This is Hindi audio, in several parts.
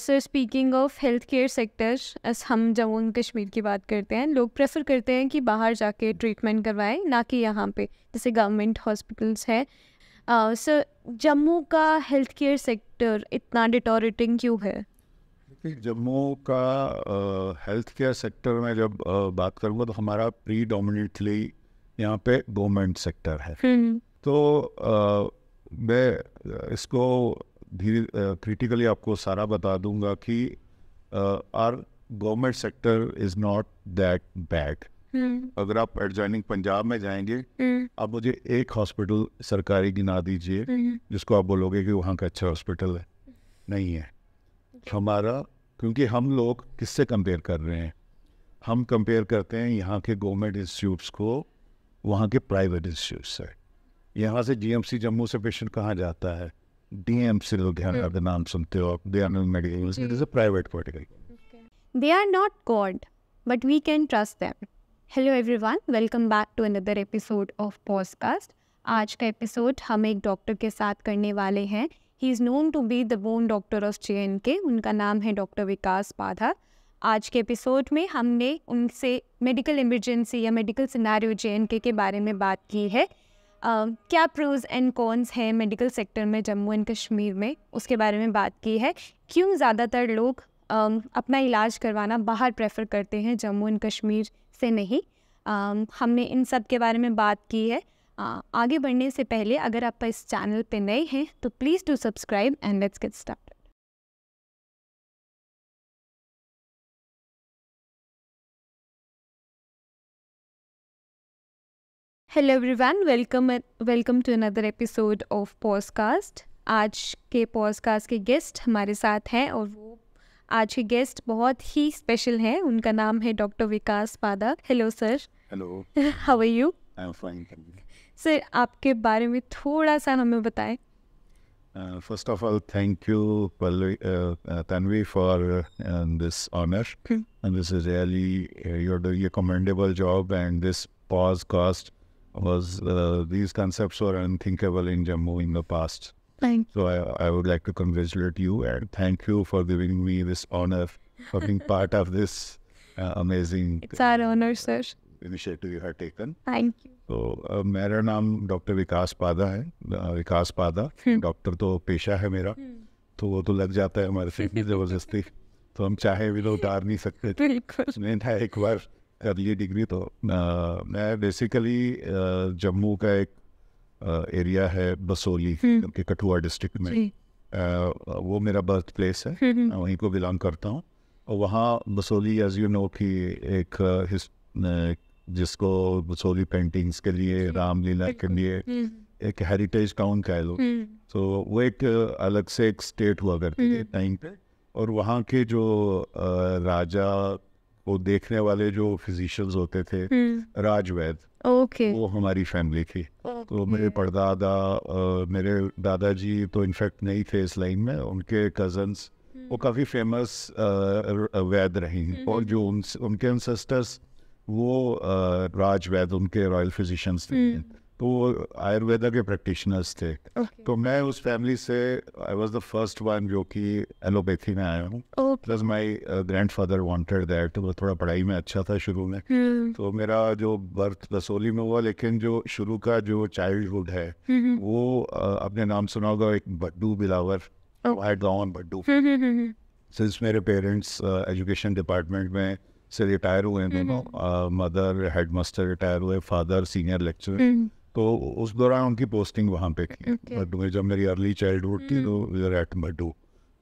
Sir speaking of health care sector हम जम्मू एंड कश्मीर की बात करते हैं लोग प्रेफर करते हैं कि बाहर जाके ट्रीटमेंट करवाएं ना कि यहाँ पे जैसे गवर्नमेंट हॉस्पिटल्स है सर जम्मू का हेल्थ केयर सेक्टर इतना डिटोरेटिंग क्यों है जम्मू का हेल्थ केयर सेक्टर में जब आ, बात करूँगा तो हमारा प्री डोमिनेटली यहाँ पे गवर्नमेंट सेक्टर है हम्म। तो आ, मैं इसको धीरे क्रिटिकली आपको सारा बता दूंगा कि our government sector is not that bad अगर आप एडजॉइनिंग पंजाब में जाएंगे हम्म। आप मुझे एक हॉस्पिटल सरकारी गिना दीजिए हम्म। जिसको आप बोलोगे कि वहाँ का अच्छा हॉस्पिटल है नहीं है हमारा क्योंकि हम लोग किससे कंपेयर कर रहे हैं हम कंपेयर करते हैं यहाँ के गवर्नमेंट इंस्टीट्यूट्स को वहाँ के प्राइवेट इंस्टीट्यूट से यहाँ से जीएमसी जम्मू से पेशेंट कहाँ जाता है DM Cyril Dhyan are the names of Theop, they are not medical. It is a private vertical. Okay. They are not God, but we can trust them. Hello everyone welcome back to another episode of podcast आज का एपिसोड हम एक डॉक्टर के साथ करने वाले हैं he is known to be the bone doctor of J and K उनका नाम है डॉक्टर विकास पाधा आज के एपिसोड में हमने उनसे मेडिकल इमरजेंसी या medical scenario J and K बारे में बात की है क्या प्रोज एंड कॉन्स हैं मेडिकल सेक्टर में जम्मू एंड कश्मीर में उसके बारे में बात की है क्यों ज़्यादातर लोग अपना इलाज करवाना बाहर प्रेफर करते हैं जम्मू एंड कश्मीर से नहीं हमने इन सब के बारे में बात की है आगे बढ़ने से पहले अगर आप इस चैनल पे नए हैं तो please do subscribe and let's get start hello everyone welcome welcome to another episode of podcast आज के पॉडकास्ट के गेस्ट हमारे साथ हैं और वो आज के गेस्ट बहुत ही स्पेशल हैं उनका नाम है doctor Vikas Padha hello sir hello how are you I am fine sir आपके बारे में थोड़ा सा हमें बताएं first of all thank you Tanvi for this honour and this is really you are doing a commendable job and this podcast was uh, these concepts were unthinkable in Jammu in the past. Thank you. so I, I would like to congratulate you and thank you for giving me this honor for being part of this uh, amazing. It's our honor, sir. Initiative you have taken thank you तो मेरा नाम डॉक्टर विकास पादा है विकास पादा डॉक्टर तो पेशा है मेरा तो वो तो लग जाता है हमारे से इतनी ज़बरदस्ती तो हम चाहे भी तो उतार नहीं सकते बिल्कुल एक बार अर्ली डिग्री तो मैं बेसिकली जम्मू का एक एरिया है बसोली हम्म। के कठुआ डिस्ट्रिक्ट में वो मेरा बर्थ प्लेस है हम्म, हम्म। वहीं को बिलोंग करता हूँ और वहाँ बसोली एज यू नो की एक जिसको बसोली पेंटिंग्स के लिए रामलीला के लिए एक हेरिटेज टाउन कह लो तो वो एक अलग से एक स्टेट हुआ करती है टाइम पे और वहाँ के जो राजा वो देखने वाले जो फिजिशियंस होते थे हम्म। राजवैद ओके वो हमारी फैमिली थी तो मेरे परदादा मेरे दादाजी तो इनफेक्ट नहीं थे इस लाइन में उनके कजन्स हम्म। वो काफ़ी फेमस वैद रही हम्म। और जो उन, उनके अनसेस्टर्स वो राजवैद उनके रॉयल फिजिशियंस थे तो वो आयुर्वेदा के प्रैक्टिशनर्स थे तो मैं उस फैमिली से I was the first one जो कि एलोपैथी में आया हूँ plus grandfather wanted that तो वो थोड़ा पढ़ाई में अच्छा था शुरू में hmm. तो मेरा जो बर्थ रसोली में हुआ लेकिन जो शुरू का जो चाइल्डहुड है hmm, hmm. वो अपने uh, नाम सुना होगा एक बड्डू बिलावर oh. बड्डू सिंस मेरे पेरेंट्स एजुकेशन डिपार्टमेंट में से रिटायर हुए दोनों मदर हेडमास्टर रिटायर हुए फादर सीनियर लेक्चर तो उस दौरान उनकी पोस्टिंग वहाँ पे थी okay. जब मेरी अर्ली चाइल्डहुड थी हम्म। तो एट भड्डू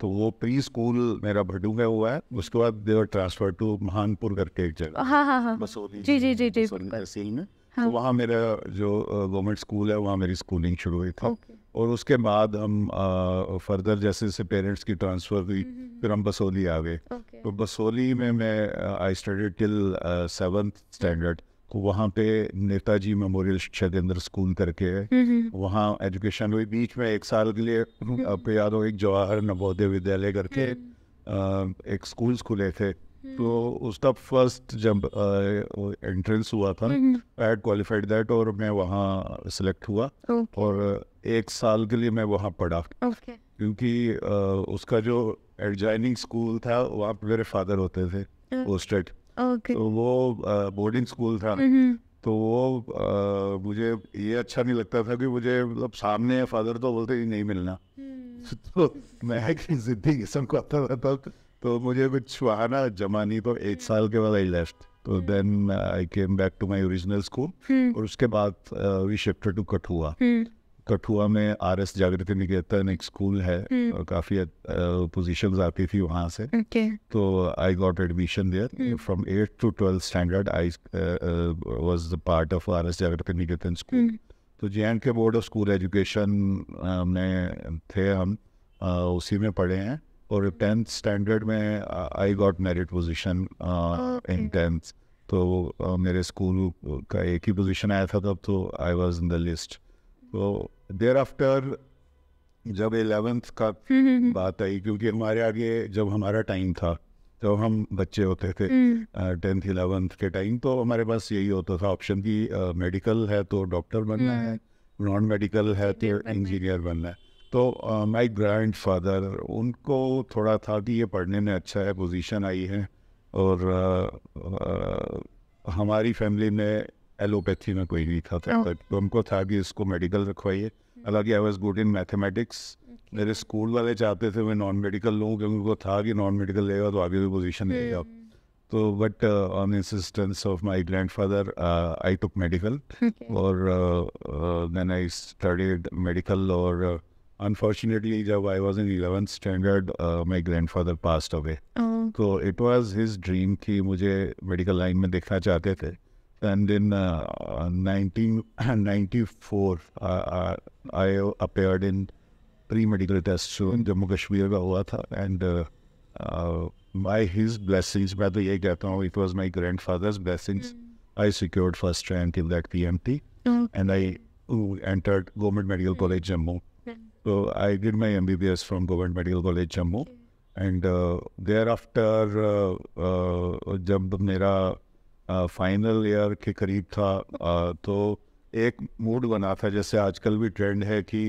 तो वो प्री स्कूल मेरा भड्डू में हुआ है उसके बाद देवर ट्रांसफर टू महानपुर करके एक जगह हाँ हाँ हाँ जी जी जी जी में हाँ। तो वहाँ मेरा जो गवर्नमेंट स्कूल है वहाँ मेरी स्कूलिंग शुरू हुई थी और उसके बाद हम फर्दर जैसे जैसे पेरेंट्स की ट्रांसफ़र हुई हम्म, हम्म, फिर हम बसोली आ गए तो बसोली में मैं I study till seventh standard वहाँ पे नेताजी मेमोरियल शिक्षा केंद्र स्कूल करके है हम्म, हम्म, हम्म। वहाँ एजुकेशन हुई बीच में एक साल के लिए आपको याद हो एक जवाहर नवोदय विद्यालय करके एक स्कूल्स खुले थे तो उसका फर्स्ट जब एंट्रेंस हुआ था आई क्वालिफाइड दैट और मैं वहाँ सेलेक्ट हुआ okay. और एक साल के लिए मैं वहाँ पढ़ा okay. क्योंकि उसका जो एडजाइनिंग स्कूल था वहाँ मेरे फादर होते थे हाँ। पोस्टेड ओके तो वो बोर्डिंग स्कूल था हम्म, हम्म। तो वो मुझे ये अच्छा नहीं लगता था कि मुझे मतलब सामने फादर तो बोलते ही नहीं मिलना हम्म। तो मैं जिद्दी किस्म को आता था तब तो मुझे कुछ वहाना जमा नहीं तो एक साल के बाद आई लेफ्ट तो then I came back to my original school और उसके बाद we shifted to Kathua Kathua में आर एस जागृति निकेतन एक स्कूल है हम्म। और काफी पोजिशन आती थी वहाँ से तो I got admission there from eight to twelfth standard I was the part of R S Jagriti Niketan school hmm. तो J and K board of school education में थे हम उसी में पढ़े हैं और टेंथ स्टैंडर्ड में I got merit position in tenth तो मेरे स्कूल का एक ही पोजिशन आया था तब तो I was in the list तो देर आफ्टर जब एलेवेंथ का हम्म, हम्म, हम्म। बात आई क्योंकि हमारे आगे जब हमारा टाइम था जब तो हम बच्चे होते थे टेंथ इलेवेंथ के टाइम तो हमारे पास यही होता था ऑप्शन की मेडिकल है तो डॉक्टर तो बनना है नॉन मेडिकल है तो इंजीनियर बनना है तो माई ग्रैंड फादर उनको थोड़ा था कि ये पढ़ने में अच्छा है पोजीशन आई है और हमारी फैमिली में एलोपैथी में कोई नहीं था तो oh. हमको था कि इसको मेडिकल रखवाइए hmm. हालांकि I was good in mathematics मेरे स्कूल वाले चाहते थे मैं नॉन मेडिकल लूँ क्योंकि उनको था कि नॉन मेडिकल लेगा तो आगे भी पोजिशन hmm. लेगा तो but on insistence of my grandfather I took medical और देन आई स्टडीड मेडिकल और अनफॉर्चुनेटली uh, जब I was in eleventh standard my grandfather passed away तो इट वॉज हिज ड्रीम कि मुझे मेडिकल लाइन में देखना चाहते थे and in 1994 uh, uh, uh, i appeared in pre-medical test So in jammu kashmir and uh, uh, by his blessings brother it was my grandfather's blessings hmm. i secured first rank in that pmt and i entered government medical hmm. college jammu hmm. so i did my mbbs from government medical college jammu and thereafter uh, uh, final year के करीब था तो एक मूड बना था जैसे आजकल भी ट्रेंड है कि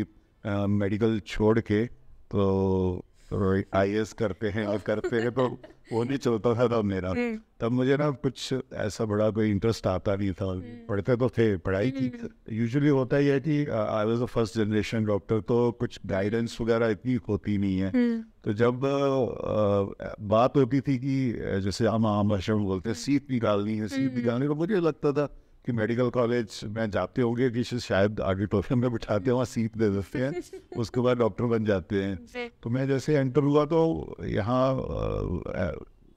मेडिकल छोड़ के तो आई एस करते हैं और करते हैं तो वो नहीं चलता था तब मेरा हम्म। तब मुझे ना कुछ ऐसा बड़ा कोई इंटरेस्ट आता नहीं था हम्म। पढ़ते तो थे पढ़ाई की यूजुअली हम्म। होता ही है कि I was a first generation doctor तो कुछ गाइडेंस वगैरह इतनी होती नहीं है तो जब बात होती थी कि जैसे हम आम भाषा में बोलते हैं सीट निकालनी है सीट निकालनी तो मुझे लगता था कि मेडिकल कॉलेज में जाते होंगे कि शायद ऑडिटोरियम में बिठाते हैं वहाँ सीट दे देते हैं उसके बाद डॉक्टर बन जाते हैं तो मैं जैसे एंटर हुआ तो यहाँ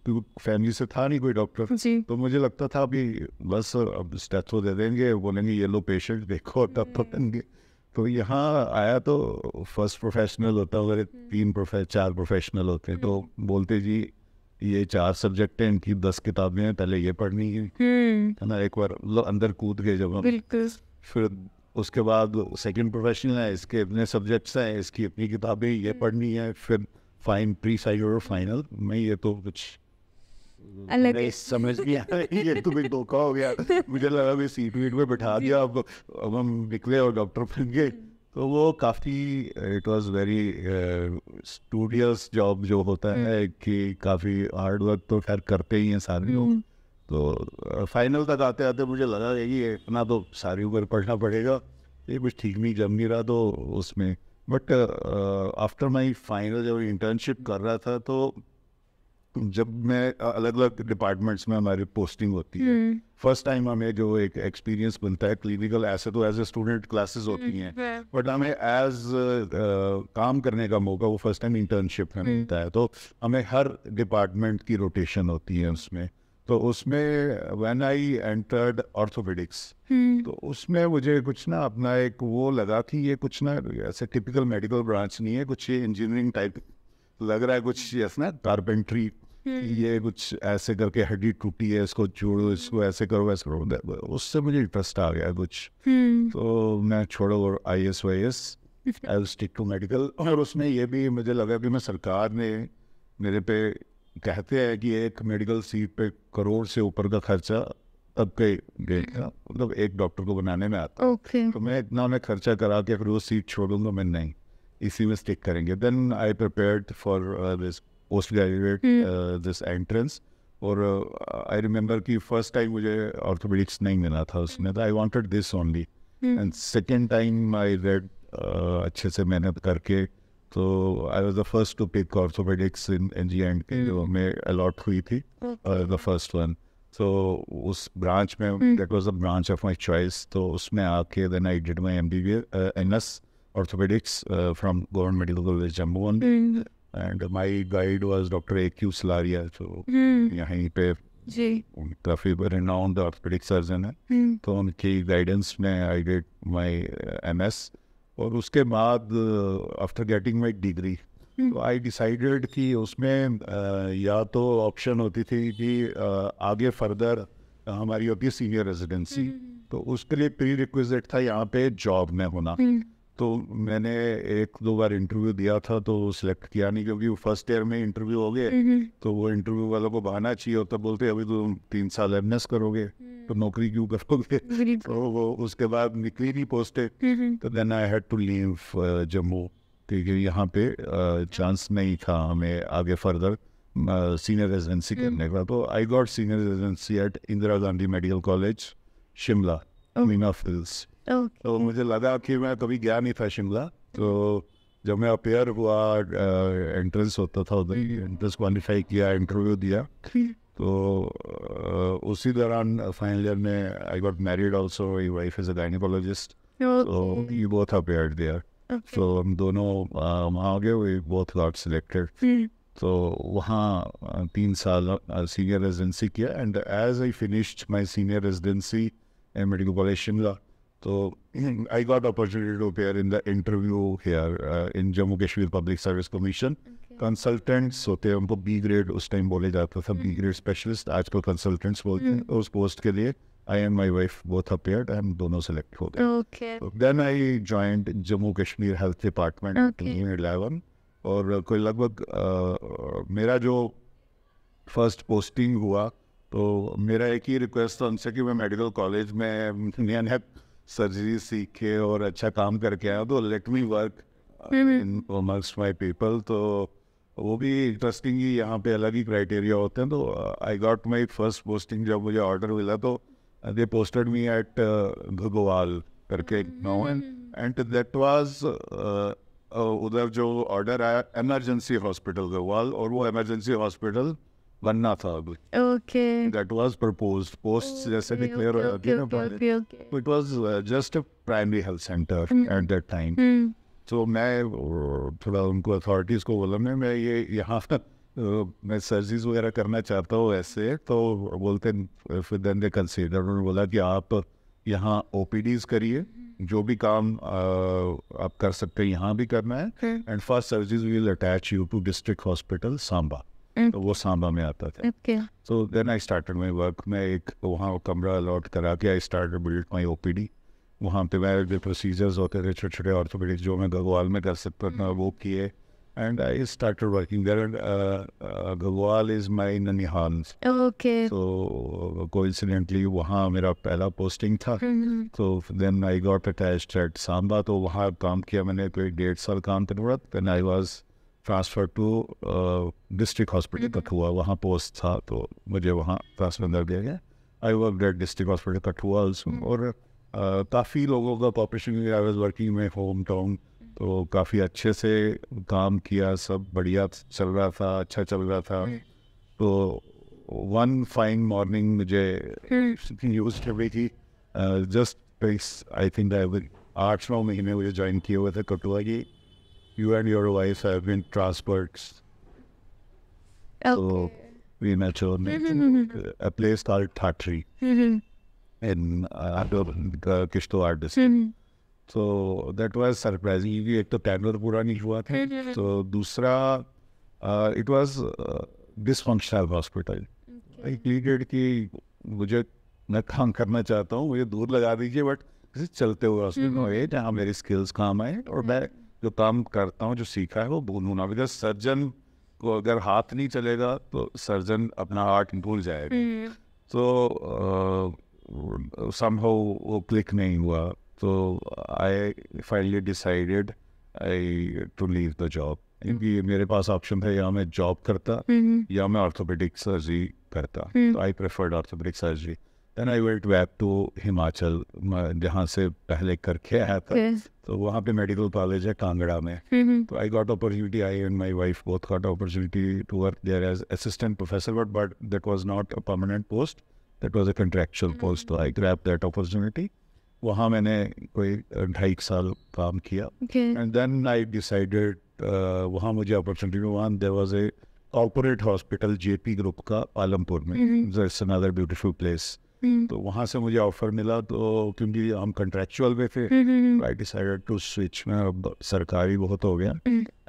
तो फैमिली से था नहीं कोई डॉक्टर तो मुझे लगता था अभी बस अब स्टैचू दे देंगे बोलेंगे ये लो पेशेंट देखो तब तो देंगे हम्म। तो यहाँ आया तो फर्स्ट प्रोफेशनल होता है हम्म। तीन प्रोफे चार प्रोफेशनल होते हैं तो हम्म। बोलते जी ये चार सब्जेक्ट हैं इनकी दस किताबें हैं पहले ये पढ़नी है हम्म। है ना एक बार मतलब अंदर कूद गए जब हम बिल्कुल फिर उसके बाद सेकंड प्रोफेशनल है इसके अपने सब्जेक्ट्स हैं इसकी अपनी किताबें ये हम्म। पढ़नी है फिर फाइन प्री साइड और फाइनल मैं ये तो कुछ अलग समझ गया ये तो भी धोखा हो गया मुझे लगा भी सीट वीट में बैठा दिया अब अब हम निकले और डॉक्टर बन गए हम्म। तो वो काफ़ी it was very studious job जो होता हम्म। है कि काफ़ी हार्ड वर्क तो खैर करते ही हैं सारे लोग हम्म। तो फाइनल uh, तक आते आते मुझे लगा यही इतना तो सारी ऊपर पढ़ना पड़ेगा ये कुछ ठीक नहीं जम नहीं रहा तो उसमें बट आफ्टर माई फाइनल जब इंटर्नशिप कर रहा था तो जब मैं अलग अलग डिपार्टमेंट्स में हमारी पोस्टिंग होती है फर्स्ट टाइम हम्म। हमें जो एक एक्सपीरियंस बनता है क्लिनिकल ऐसे तो एज ए स्टूडेंट क्लासेस होती हैं बट हमें एज काम करने का मौका वो फर्स्ट टाइम इंटर्नशिप में मिलता है तो हमें हर डिपार्टमेंट की रोटेशन होती है उसमें तो उसमें वेन आई एंटर्ड ऑर्थोपेडिक्स तो उसमें मुझे कुछ ना अपना एक वो लगा कि ये कुछ ना ऐसे टिपिकल मेडिकल ब्रांच नहीं है कुछ ये इंजीनियरिंग टाइप लग रहा है कुछ ऐसा ना कारपेंट्री हम्म। ये कुछ ऐसे करके हड्डी टूटी है इसको जोड़ो इसको हम्म। ऐसे करो वैसे करो उससे मुझे इंटरेस्ट आ गया कुछ हम्म। तो मैं छोड़ो और I S Y S I stick to medical और उसमें ये भी मुझे लगा कि मैं सरकार ने मेरे पे कहते हैं कि एक मेडिकल सीट पे करोड़ से ऊपर का खर्चा अब के मतलब एक डॉक्टर को बनाने में आता okay. तो मैं इतना मैं खर्चा करा के फिर वो सीट छोड़ूंगा मैं नहीं इसी में स्टिक करेंगे then I prepare for this post graduate this entrance और आई uh, रिमेम्बर कि फर्स्ट टाइम मुझे ऑर्थोपेडिक्स नहीं मिला था उसमें I wanted this only and second time I read अच्छे से मेहनत करके तो I was the first to pick orthopaedics in N G and जो हमें hmm. अलॉट हुई थी द फर्स्ट वन तो उस ब्रांच में that was the branch of my choice तो उसमें आके then I did B N S orthopaedics from government medical college Jammu and my guide was doctor A Q Salaria तो यहीं पे जी काफ़ी रिनाउंड ऑर्थोपेडिक सर्जन है तो उनकी गाइडेंस में आई डिड माय एमएस और उसके बाद आफ्टर गेटिंग माय डिग्री तो आई डिसाइडेड कि उसमें आ, uh, या तो ऑप्शन होती थी कि uh, आगे फर्दर uh, हमारी होती सीनियर रेजिडेंसी हम्म, हम्म, हम्म। तो उसके लिए प्री रिक्विजिट था यहाँ पे जॉब में होना hmm. तो मैंने एक दो बार इंटरव्यू दिया था तो सिलेक्ट किया नहीं क्योंकि फर्स्ट ईयर में इंटरव्यू हो गए तो वो इंटरव्यू वालों को बहाना चाहिए होता बोलते अभी तो तीन साल एम करोगे तो हम्म। नौकरी क्यों करोगे तो वो उसके बाद निकली नहीं पोस्टे तो then I had to leave Jammu क्योंकि यहाँ पे चांस uh, नहीं था हमें आगे फर्दर सीनियर रेजिडेंसी करने का तो I got senior residency at Indira Gandhi medical college Shimla मीना फिल्स तो मुझे लगा कि मैं कभी गया नहीं था शिमला तो जब मैं अपेयर हुआ एंट्रेंस होता था उधर एंट्रेंस हम्म। क्वालिफाई किया इंटरव्यू दिया हम्म। तो उसी दौरान फाइनल ईयर में I got married also my wife is a gynaecologist तो यू बोथ अपेयर्ड देयर तो हम दोनों वहाँ आ गए वी बोथ गॉट सिलेक्टेड तो वहाँ तीन साल सीनियर रेजिडेंसी किया and as I finished my senior residency at medical college Shimla तो I got opportunity to appear in the interview here in Jammu Kashmir public service commission consultants होते हैं उनको बी ग्रेड उस टाइम बोले जाता था बी ग्रेड स्पेशलिस्ट आजकल कंसल्टेंट्स बोलते हैं हम्म। उस पोस्ट के लिए I and my wife both appear हम दोनों सेलेक्ट हो गए then I joint Jammu Kashmir health department eleven और कोई लगभग uh, मेरा जो फर्स्ट पोस्टिंग हुआ तो मेरा एक ही रिक्वेस्ट था उनसे कि मैं मेडिकल कॉलेज में सर्जरी सीख के और अच्छा काम करके आया तो let me work in amongst my people तो वो भी इंटरेस्टिंग ही यहाँ पे अलग ही क्राइटेरिया होते हैं तो I got my first posting जब मुझे ऑर्डर मिला तो दे पोस्टेड मी एट भगवाल करके नाउ एंड दैट वाज उधर जो ऑर्डर आया एमरजेंसी हॉस्पिटल गवाल और वो एमरजेंसी हॉस्पिटल बनना था अभी okay that was proposed post जैसे भी क्लियर हो जाती ना पहले it was just a primary health centre at that time तो मैं थोड़ा उनको अथॉरिटीज को बोला मैं मैं ये यहाँ uh, मैं सर्जरीज वगैरह करना चाहता हूँ ऐसे तो बोलते फिर देन दे कंसीडर उन्होंने बोला कि आप यहाँ ओ करिए जो भी काम uh, आप कर सकते हैं यहाँ भी करना है and first surgeries will attach you to district hospital Samba Mm. तो वो सांबा में आता था so then I started my work मैं एक वहाँ कमरा अलॉट करा के I start build my O P D वहाँ पे मैं जो प्रोसीजर्स होते थे छोटे छोटे ऑर्थोपेडिक्स जो मैं गगवाल में कर सकता था mm. वो किए and I start working there And uh, uh, Gagwal is my nanihal. Okay. So uh, वहाँ मेरा पहला पोस्टिंग था. तो then I got attach at Samba तो वहाँ काम किया मैंने कोई डेढ़ साल काम किया. Then I was transfer to district hospital Kathua वहाँ पोस्ट था तो मुझे वहाँ ट्रांसफ़र कर दिया गया I work that district hospital Kathua और uh, काफ़ी लोगों का कॉपरेशन आई वॉज वर्किंग में होम टाउन तो काफ़ी अच्छे से काम किया सब बढ़िया चल रहा था अच्छा चल रहा था mm. तो वन फाइन मॉर्निंग मुझे यूज mm. कर रही थी जस्ट आई थिंक आठ नौ महीने मुझे ज्वाइन किए हुए थे कठुआ की you and your wife have been transports. Okay. So we met in a place called Tatri in uh, Kishtwar district. So that was surprising. We क्योंकि to तो टैंडर पूरा नहीं हुआ था तो दूसरा it was dysfunctional hospital I pleaded कि मुझे मैं काम करना चाहता हूँ मुझे दूर लगा दीजिए बट चलते हुए हॉस्पिटल में जहाँ मेरी स्किल्स काम आए और मैं जो काम करता हूँ जो सीखा है वो भूलूंगा बिकॉज सर्जन को अगर हाथ नहीं चलेगा तो सर्जन अपना हार्ट भूल जाएगा हम्म। तो संभव वो क्लिक नहीं हुआ तो I finally decided I to leave the job क्योंकि मेरे पास ऑप्शन था या मैं जॉब करता हम्म। या मैं ऑर्थोपेडिक सर्जरी करता हम्म। तो I preferred orthopaedic surgery then I went back to Himachal जहाँ से पहले करके आया था तो वहाँ पे मेडिकल कॉलेज है कांगड़ा में हम्म, हम्म। तो I got opportunity I and my wife both got opportunity to work there as assistant professor but but that was not a permanent post that was a contractual post तो आई ग्रैप दैट अपॉर्चुनिटी वहाँ मैंने कोई ढाई साल काम किया एंड देन आई डिसाइडेड वहाँ मुझे अपॉर्चुनिटी में वहाँ there was a corporate hospital J P group का पालमपुर में इट्स अनदर ब्यूटीफुल प्लेस हम्म। तो वहां से मुझे ऑफर मिला तो क्योंकि हम कंट्रेक्चुअल में थे आई डिसाइडेड टू स्विच में अब सरकारी बहुत हो गया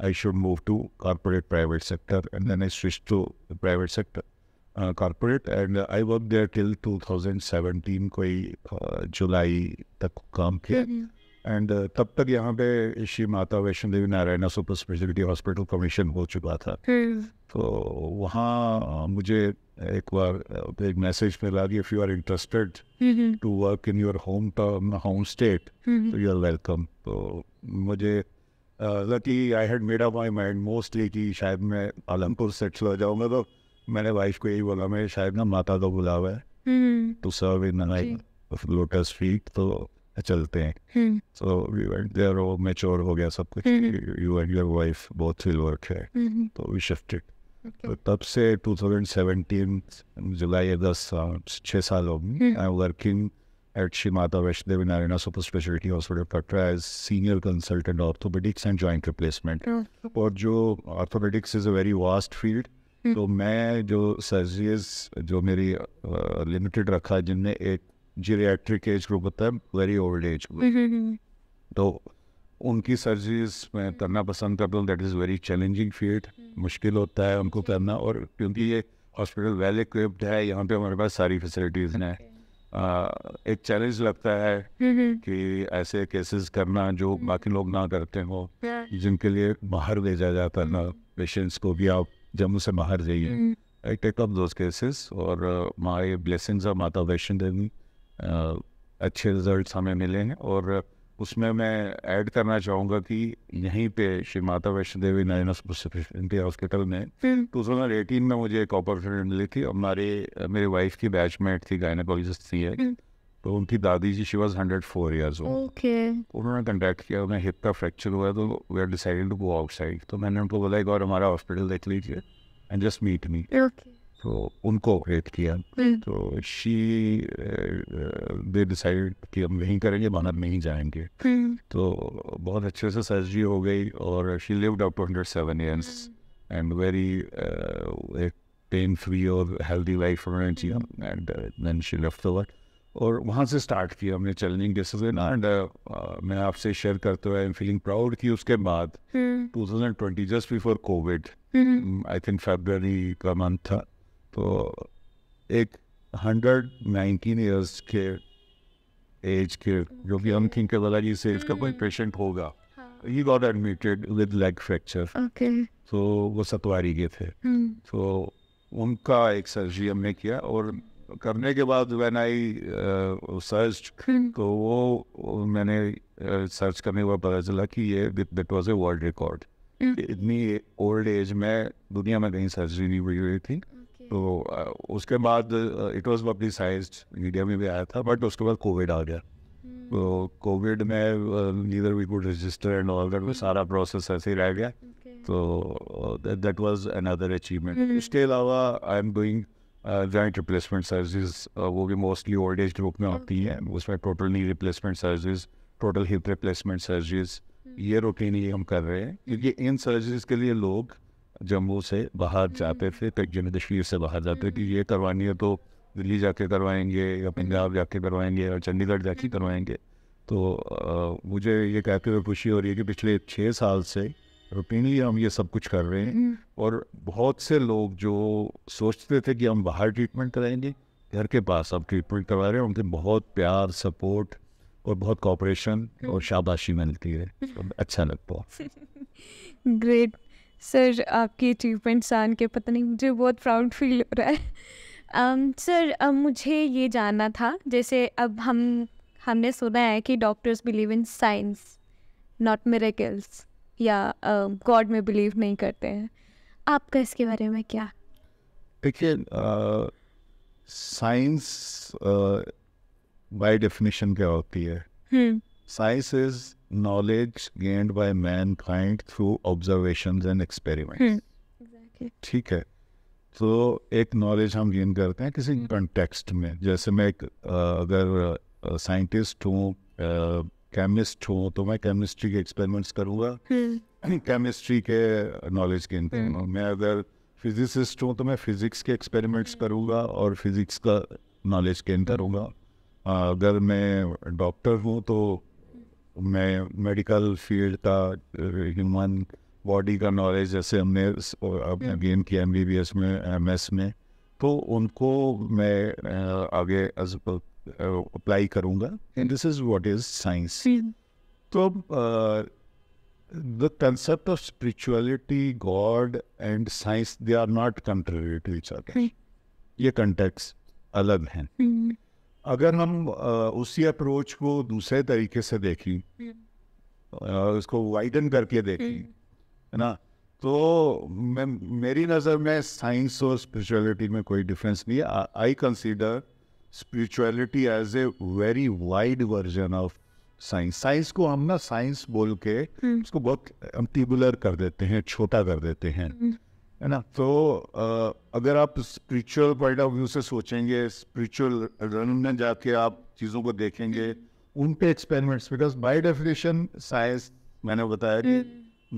I should move to corporate private sector and then I switch to private sector corporate and I work there till 2017 कोई uh, जुलाई तक काम किया हम्म, हम्म। एंड uh, तब तक यहाँ पे Shri Mata Vaishno Devi Narayana super speciality hospital commission हो चुका था हम्म। तो वहाँ मुझे एक बार एक मैसेज मिला कि if you are interested to work in your home town home state तो यू आर वेलकम तो मुझे lucky I had made up my mind mostly कि शायद मैं आलमपुर से चला जाऊँगा तो मैंने वाइफ को यही बोला मैं शायद ना माता का बुलावा है to serve in lotus feet तो चलते हैं सो वी वेंट देयर वो मैच्योर हो गया सब कुछ you and your wife both will work है तो वी शिफ्टेड तो तब से 2017 जुलाई दस छः साल हो गई I am working at Shri Mata Vaishno Narayana super speciality hospital Katra as senior consultant orthopaedics and joint replacement और जो orthopaedics is a very vast field तो मैं जो सर्जरीज जो मेरी लिमिटेड रखा जिनमें एक जीरियाट्रिक एज ग्रुप होता है वेरी ओल्ड एज ग्रुप तो उनकी सर्जरीज मैं करना पसंद करता हूँ that is very challenging field मुश्किल होता है उनको करना और क्योंकि ये हॉस्पिटल वेल इक्विप्ड है यहाँ पे हमारे पास सारी फैसिलिटीज़ हैं एक चैलेंज लगता है हम्म, हम्म। कि ऐसे केसेस करना जो हम्म। बाकी लोग ना करते हो जिनके लिए बाहर भेजा जाता ना पेशेंट्स को भी आप जम्मू से बाहर जाइए I take up those cases और माई ब्लेसिंग्स आर माता वैष्णो देवी अच्छे रिजल्ट्स हमें मिले हैं और उसमें मैं ऐड करना चाहूँगा कि यहीं पे श्री माता वैष्णो देवी नारायण स्पेशलिटी हॉस्पिटल में टू थाउजेंड एटीन में मुझे एक अपॉर्चुनिटी मिली थी हमारे मेरे वाइफ की बैचमेट थी गायनाकोलॉजिस्ट थी है हम्म। तो उनकी दादी जी she was hundred four years okay उन्होंने कंटेक्ट किया उन्हें हिप का फ्रैक्चर हुआ तो we are decided to go outside तो मैंने उनको बोला एक और हमारा हॉस्पिटल देख लीजिए एंड जस्ट मीट मी तो उनको रेट किया हम्म। तो शी दे डिसाइड कि हम वहीं करेंगे बानर नहीं जाएंगे हम्म। तो बहुत अच्छे से सर्जरी हो गई और she live out to hundred seven years and very एक पेन फ्री और हेल्दी लाइफ उन्होंने हम्म। जिया and then she left the work और वहाँ से स्टार्ट किया हमने चैलेंजिंग डिसीजन एंड मैं आपसे शेयर करते हुए आई एम फीलिंग प्राउड कि उसके बाद 2020 just before COVID I think February का मंथ था तो एक हंड्रेड नाइनटीन ईयर्स के एज के जो कि हम थिंक जी से इसका कोई पेशेंट हम्म। होगा he got admitted with leg fracture तो वो सतवारी के थे हम्म। तो उनका एक सर्जरी हमने किया और करने के बाद वैन आई सर्च तो वो मैंने सर्च uh, करने के बाद पता चला कि ये that was a world record इतनी ओल्ड एज में दुनिया में कहीं सर्जरी नहीं हुई हुई थी तो उसके बाद it was publicised media में भी आया था बट उसके बाद कोविड आ गया हम्म। तो कोविड में neither we could register and all that सारा प्रोसेस ऐसे ही रह गया तो दैट वाज अनदर अचीवमेंट इसके अलावा I am doing joint replacement service वो भी मोस्टली ओल्ड एज ग्रुप में आती हैं उसमें total knee replacement service total hip replacement surgeries ये ही हम कर रहे हैं क्योंकि इन सर्जरीज के लिए लोग जम्मू तो से बाहर जाते थे जम्मू कश्मीर से बाहर जाते थे ये करवानी है तो दिल्ली जाके करवाएंगे या पंजाब जाके करवाएंगे या चंडीगढ़ जाके हम्म। करवाएंगे तो आ, मुझे ये कहते हुए खुशी हो रही है कि पिछले छः साल से रूटीनली हम ये सब कुछ कर रहे हैं हम्म। और बहुत से लोग जो सोचते थे कि हम बाहर ट्रीटमेंट कराएंगे घर के पास अब ट्रीटमेंट करवा रहे हैं उनके बहुत प्यार सपोर्ट और बहुत कॉपरेशन और हम्म। शाबाशी मिलती है अच्छा लगता है ग्रेट सर आपके अचीवमेंट आन के पता नहीं मुझे बहुत प्राउड फील हो रहा है um, सर अब मुझे ये जानना था जैसे अब हम हमने सुना है कि doctors believe in science not miracles या गॉड um, uh, में बिलीव नहीं करते हैं आपका इसके बारे में क्या देखिए साइंस बाय डेफिनेशन क्या होती है साइंस हम्म। Is knowledge gained by mankind through observation and experiment ठीक है तो एक नॉलेज हम गेन करते हैं किसी कंटेक्स्ट hmm. में जैसे मैं एक अगर साइंटिस्ट हूँ केमिस्ट हूँ तो मैं केमिस्ट्री के एक्सपेरिमेंट्स करूँगा केमिस्ट्री hmm. के नॉलेज गेन hmm. करूँगा मैं अगर फिजिसिस्ट हूँ तो मैं फिजिक्स के एक्सपेरिमेंट्स करूँगा और फिजिक्स का नॉलेज गेन करूँगा अगर मैं डॉक्टर हूँ तो मैं मेडिकल फील्ड का ह्यूमन बॉडी का नॉलेज जैसे हमने अपने गेन हम्म। किया एम बी बी एस में एम एस में तो उनको मैं आगे अप्लाई करूँगा and this is what is science तो the concept of spirituality, God and science they are not contribute to हम्म। ये कंटेक्ट अलग हैं हम्म। अगर हम उसी अप्रोच को दूसरे तरीके से देखें हम्म। उसको वाइडन करके देखें हम्म। है ना तो मैं मेरी नज़र में साइंस और स्पिरिचुअलिटी में कोई डिफरेंस नहीं है I consider spirituality as a very wide version of science science को हम ना साइंस बोल के हम्म। उसको बहुत टिबुलर कर देते हैं छोटा कर देते हैं है ना तो आ, अगर आप स्पिरिचुअल पॉइंट ऑफ व्यू से सोचेंगे स्पिरिचुअल रन में जाके आप चीज़ों को देखेंगे उन पे experiments because by definition science मैंने बताया कि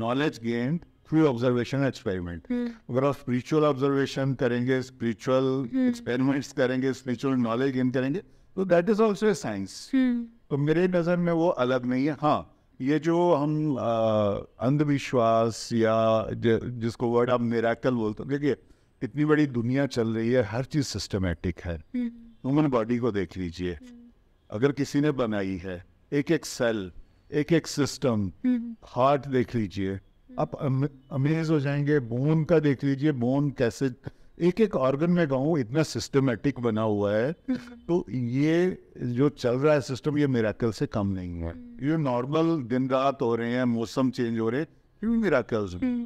knowledge gain through observation experiment अगर आप स्पिरिचुअल ऑब्जर्वेशन करेंगे स्पिरिचुअल हम्म। एक्सपेरिमेंट्स करेंगे स्पिरिचुअल नॉलेज गेन करेंगे तो that is also a science तो मेरे नज़र में वो अलग नहीं है हाँ ये जो हम अंधविश्वास या जिसको वर्ड आप मेराकल बोलते हैं देखिए इतनी बड़ी दुनिया चल रही है हर चीज़ सिस्टमेटिक है ह्यूमन बॉडी को देख लीजिए हम्म। अगर किसी ने बनाई है एक एक सेल एक एक सिस्टम हार्ट देख लीजिए आप अमेज हो जाएंगे बोन का देख लीजिए बोन कैसे एक एक ऑर्गन में गाऊँ इतना सिस्टमेटिक बना हुआ है तो ये जो चल रहा है सिस्टम ये मेराकल से कम नहीं है हम्म। ये नॉर्मल दिन रात हो रहे हैं मौसम चेंज हो रहे हैं मेराकल्स हम्म।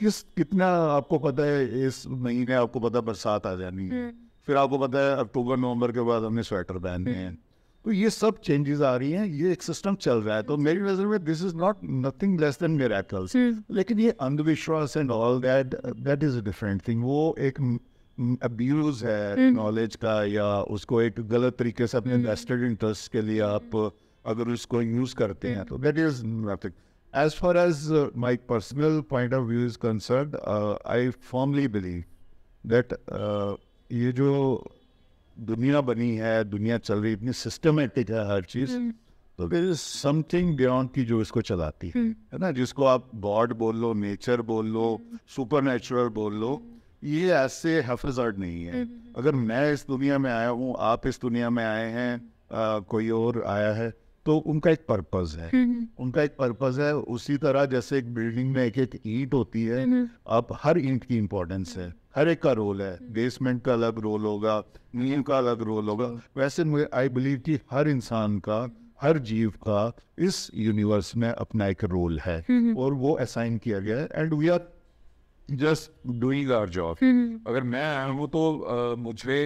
किस कितना आपको पता है इस महीने आपको पता बरसात आ जानी है हम्म। फिर आपको पता है अक्टूबर नवंबर के बाद हमने स्वेटर पहनने हैं तो ये सब चेंजेस आ रही हैं ये एक सिस्टम चल रहा है तो मेरी नजर में this is not nothing less than miracles लेकिन ये अंधविश्वास and all that that is a different thing वो एक अब्यूज है नॉलेज hmm. का या उसको एक गलत तरीके से अपने इन्वेस्टेड hmm. इंटरेस्ट के लिए आप hmm. अगर उसको यूज करते हैं तो that is nothing as far as my personal point of view is is I formally believe that ये जो दुनिया बनी है दुनिया चल रही इतनी सिस्टमेटिक है हर चीज हम्म। तो देर इज समथिंग बियॉन्ड की जो इसको चलाती है हम्म। है ना जिसको आप गॉड बोल लो नेचर बोल लो सुपर नेचुरल बोल लो ये ऐसे हफजर्ड नहीं है हम्म। अगर मैं इस दुनिया में आया हूँ आप इस दुनिया में आए हैं कोई और आया है तो उनका एक पर्पज है उनका एक पर्पज है उसी तरह जैसे एक बिल्डिंग में एक एक ईंट होती है अब हर ईंट की इम्पोर्टेंस है हर एक का रोल है बेसमेंट हम्म। का अलग रोल होगा नील का अलग रोल होगा हम्म। वैसे मुझे आई बिलीव कि हर इंसान का हर जीव का इस यूनिवर्स में अपना एक रोल है हम्म, और वो असाइन किया गया है and we are just doing our job अगर मैं आया हूँ तो uh, मुझे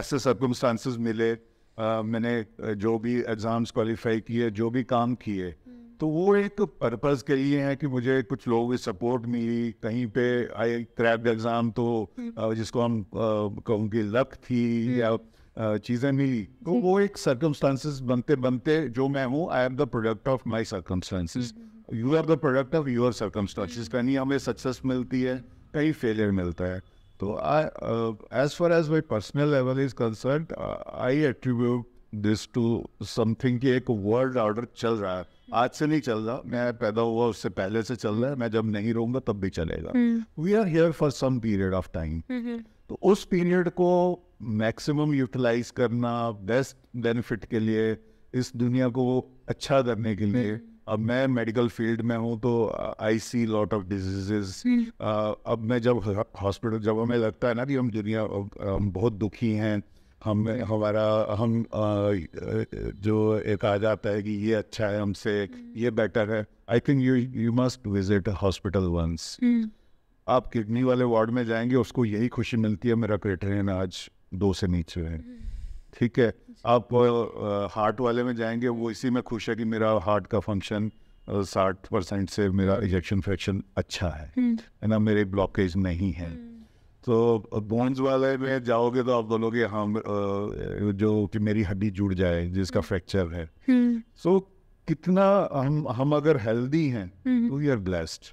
ऐसे सर्कमस्टांसिस मिले uh, मैंने जो भी एग्ज़ाम्स क्वालिफाई किए जो भी काम किए तो वो एक पर्पज के लिए है कि मुझे कुछ लोगों की सपोर्ट मिली कहीं पे आई क्रैप एग्जाम तो हम्म। जिसको हम कहूँ की लक थी हम्म। या चीज़ें मिली तो हम्म। वो एक सर्कमस्टांसिस बनते बनते जो मैं हूँ I am the product of my circumstances you are the product of your circumstances कहीं हमें सक्सेस मिलती है कहीं फेलियर मिलता है तो I as far as my personal level is concern I attribute this to something की एक वर्ल्ड ऑर्डर चल रहा है आज से नहीं चल रहा मैं पैदा हुआ उससे पहले से चल रहा है मैं जब नहीं रहूंगा तब भी चलेगा we are here for some period of time तो उस पीरियड को मैक्सिमम यूटिलाइज करना बेस्ट बेनिफिट के लिए इस दुनिया को अच्छा करने के लिए हम्म। अब मैं मेडिकल फील्ड में हूँ तो I see lot of diseases अब मैं जब हॉस्पिटल जब हमें लगता है ना कि हम दुनिया हम बहुत दुखी हैं हम हमारा हम जो एक आ जाता है कि ये अच्छा है हमसे हम्म। ये बेटर है I think you you must visit hospital once आप किडनी वाले वार्ड में जाएंगे उसको यही खुशी मिलती है मेरा क्रेटरियन आज दो से नीचे है हम्म। ठीक है आप हार्ट वाले में जाएंगे वो इसी में खुश है कि मेरा हार्ट का फंक्शन साठ परसेंट से मेरा इजेक्शन फ्रैक्शन अच्छा हम्म। है ना मेरे ब्लॉकेज नहीं है तो बोन्स वाले में जाओगे तो आप बोलोगे हम हाँ, जो कि मेरी हड्डी जुड़ जाए जिसका फ्रैक्चर है सो हम्म। so, कितना हम हम अगर हेल्दी हैं हम्म। तो वी आर ब्लेस्ड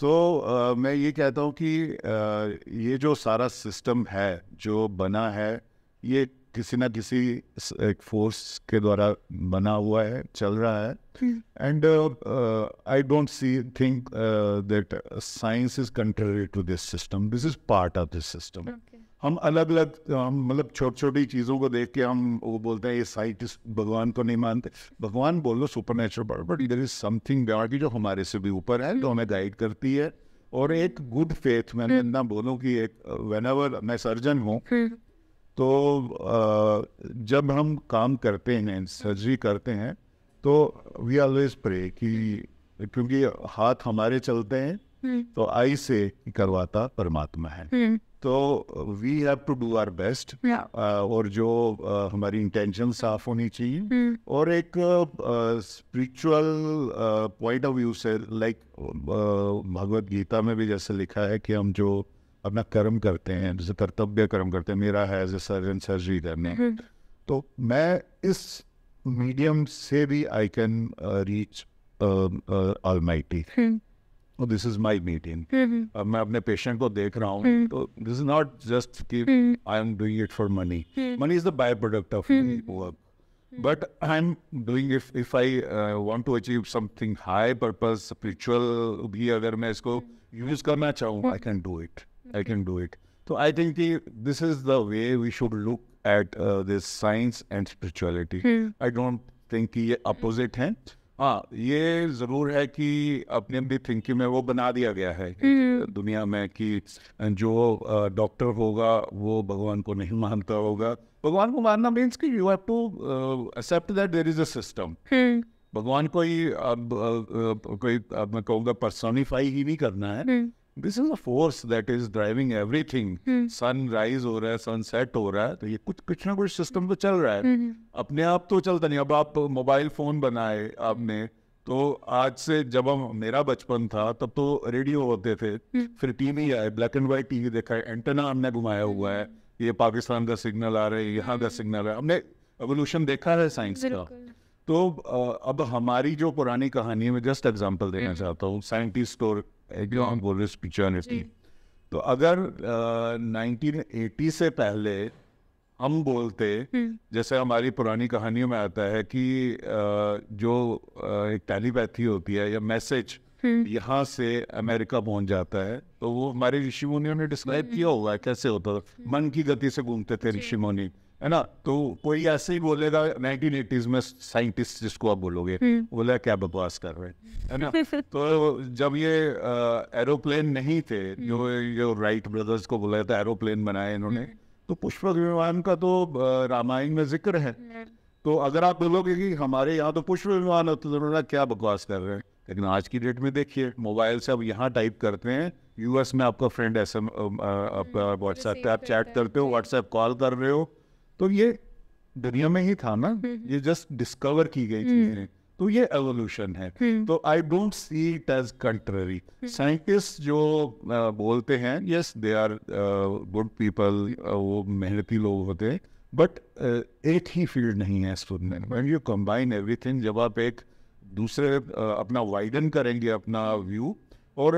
तो मैं ये कहता हूँ कि ये जो सारा सिस्टम है जो बना है ये किसी ना किसी एक फोर्स के द्वारा बना हुआ है चल रहा है and I don't see think that science is country to this system this is part of this system हम अलग अलग हम मतलब छोटी छोटी चीज़ों को देख के हम वो बोलते हैं ये साइंटिस्ट भगवान को नहीं मानते भगवान बोल लो supernatural but there is something की जो हमारे से भी ऊपर है जो हमें गाइड करती है और एक गुड फेथ मैं इतना hmm. बोलूँ कि एक वेन मैं सर्जन हूँ hmm. तो जब हम काम करते हैं सर्जरी करते हैं तो वी ऑलवेज प्रे कि क्योंकि हाथ हमारे चलते हैं हम्म। तो आई से करवाता परमात्मा है हम्म। तो we have to do our best और जो uh, हमारी इंटेंशन साफ होनी चाहिए हम्म। और एक स्पिरिचुअल पॉइंट ऑफ व्यू से लाइक भगवत गीता में भी जैसे लिखा है कि हम जो अपना कर्म करते हैं जैसे कर्तव्य कर्म करते हैं मेरा है एज ए सर्जन सर्जरी करने तो मैं इस मीडियम से भी I can reach almighty this is my medium अब मैं अपने पेशेंट को देख रहा हूँ हम्म। तो दिस इज नॉट जस्ट कि I am doing it for money money is the by product of work I am doing if if i I uh, want to achieve something high purpose spiritual bhi agar main isko use I can do it तो I think the, this is the way we should look at uh, this science and spirituality. Hmm. I कि ये अपोजिट हैं. हाँ ये जरूर है कि अपने भी थिंकिंग में वो बना दिया गया है hmm. दुनिया में कि जो डॉक्टर होगा वो भगवान को नहीं मानता होगा भगवान को मानना मीन्स कि you have to accept that there is a system hmm. भगवान को ही अब कोई मैं कहूँगा पर्सोनिफाई ही नहीं करना है hmm. This is a force that is driving everything sunrise हो रहा है सनसेट हो रहा है तो ये कुछ कुछ ना कुछ सिस्टम तो चल रहा है हम्म, हम्म। अपने आप तो चलता नहीं अब आप मोबाइल फोन बनाए आपने तो आज से जब हम मेरा बचपन था तब तो रेडियो होते थे हम्म। फिर टीवी आए ब्लैक एंड व्हाइट टीवी देखा है एंटेना हमने घुमाया हुआ है ये पाकिस्तान का सिग्नल आ रहा है यहाँ का सिग्नल है हमने एवोल्यूशन देखा है साइंस का तो अब हमारी जो पुरानी कहानी है मैं जस्ट एग्जांपल देना चाहता हूँ साइंटिस्ट और बोलिस पिचर्निटी तो अगर नाइनटीन एटी से पहले हम बोलते हम्म। जैसे हमारी पुरानी कहानियों में आता है कि जो एक टेलीपैथी होती है या मैसेज हम्म। यहाँ से अमेरिका पहुंच जाता है तो वो हमारे ऋषि मुनियों ने डिस्क्राइब हम्म। किया हुआ है कैसे होता था मन की गति से घूमते थे ऋषि मुनि है ना तो कोई ऐसे ही बोलेगा नाइनटीन एटीज में साइंटिस्ट जिसको आप बोलोगे हम्म। बोला क्या बकवास कर रहे हैं है ना तो जब ये एरोप्लेन नहीं थे हम्म। जो जो राइट ब्रदर्स को बोला था एरोप्लेन बनाए इन्होंने हम्म। तो पुष्प विमान का तो रामायण में जिक्र है तो अगर आप बोलोगे कि हमारे यहाँ तो पुष्प विमान होते तो उन्होंने क्या बकवास कर रहे हैं लेकिन आज की डेट में देखिए मोबाइल से अब यहाँ टाइप करते हैं यूएस में आपका फ्रेंड ऐसा आपका व्हाट्सएप पे आप चैट करते हो व्हाट्सएप कॉल कर रहे हो तो ये दुनिया में ही था ना हम्म, हम्म। ये जस्ट डिस्कवर की गई हम्म। चीजें तो ये एवोल्यूशन है तो I don't see it as contrary scientist जो आ, बोलते हैं yes they are good people वो मेहनती लोग होते हैं बट एक ही फील्ड नहीं है स्टूडेंट में वैन यू कंबाइन एवरीथिंग जब आप एक दूसरे अपना वाइडन करेंगे अपना व्यू और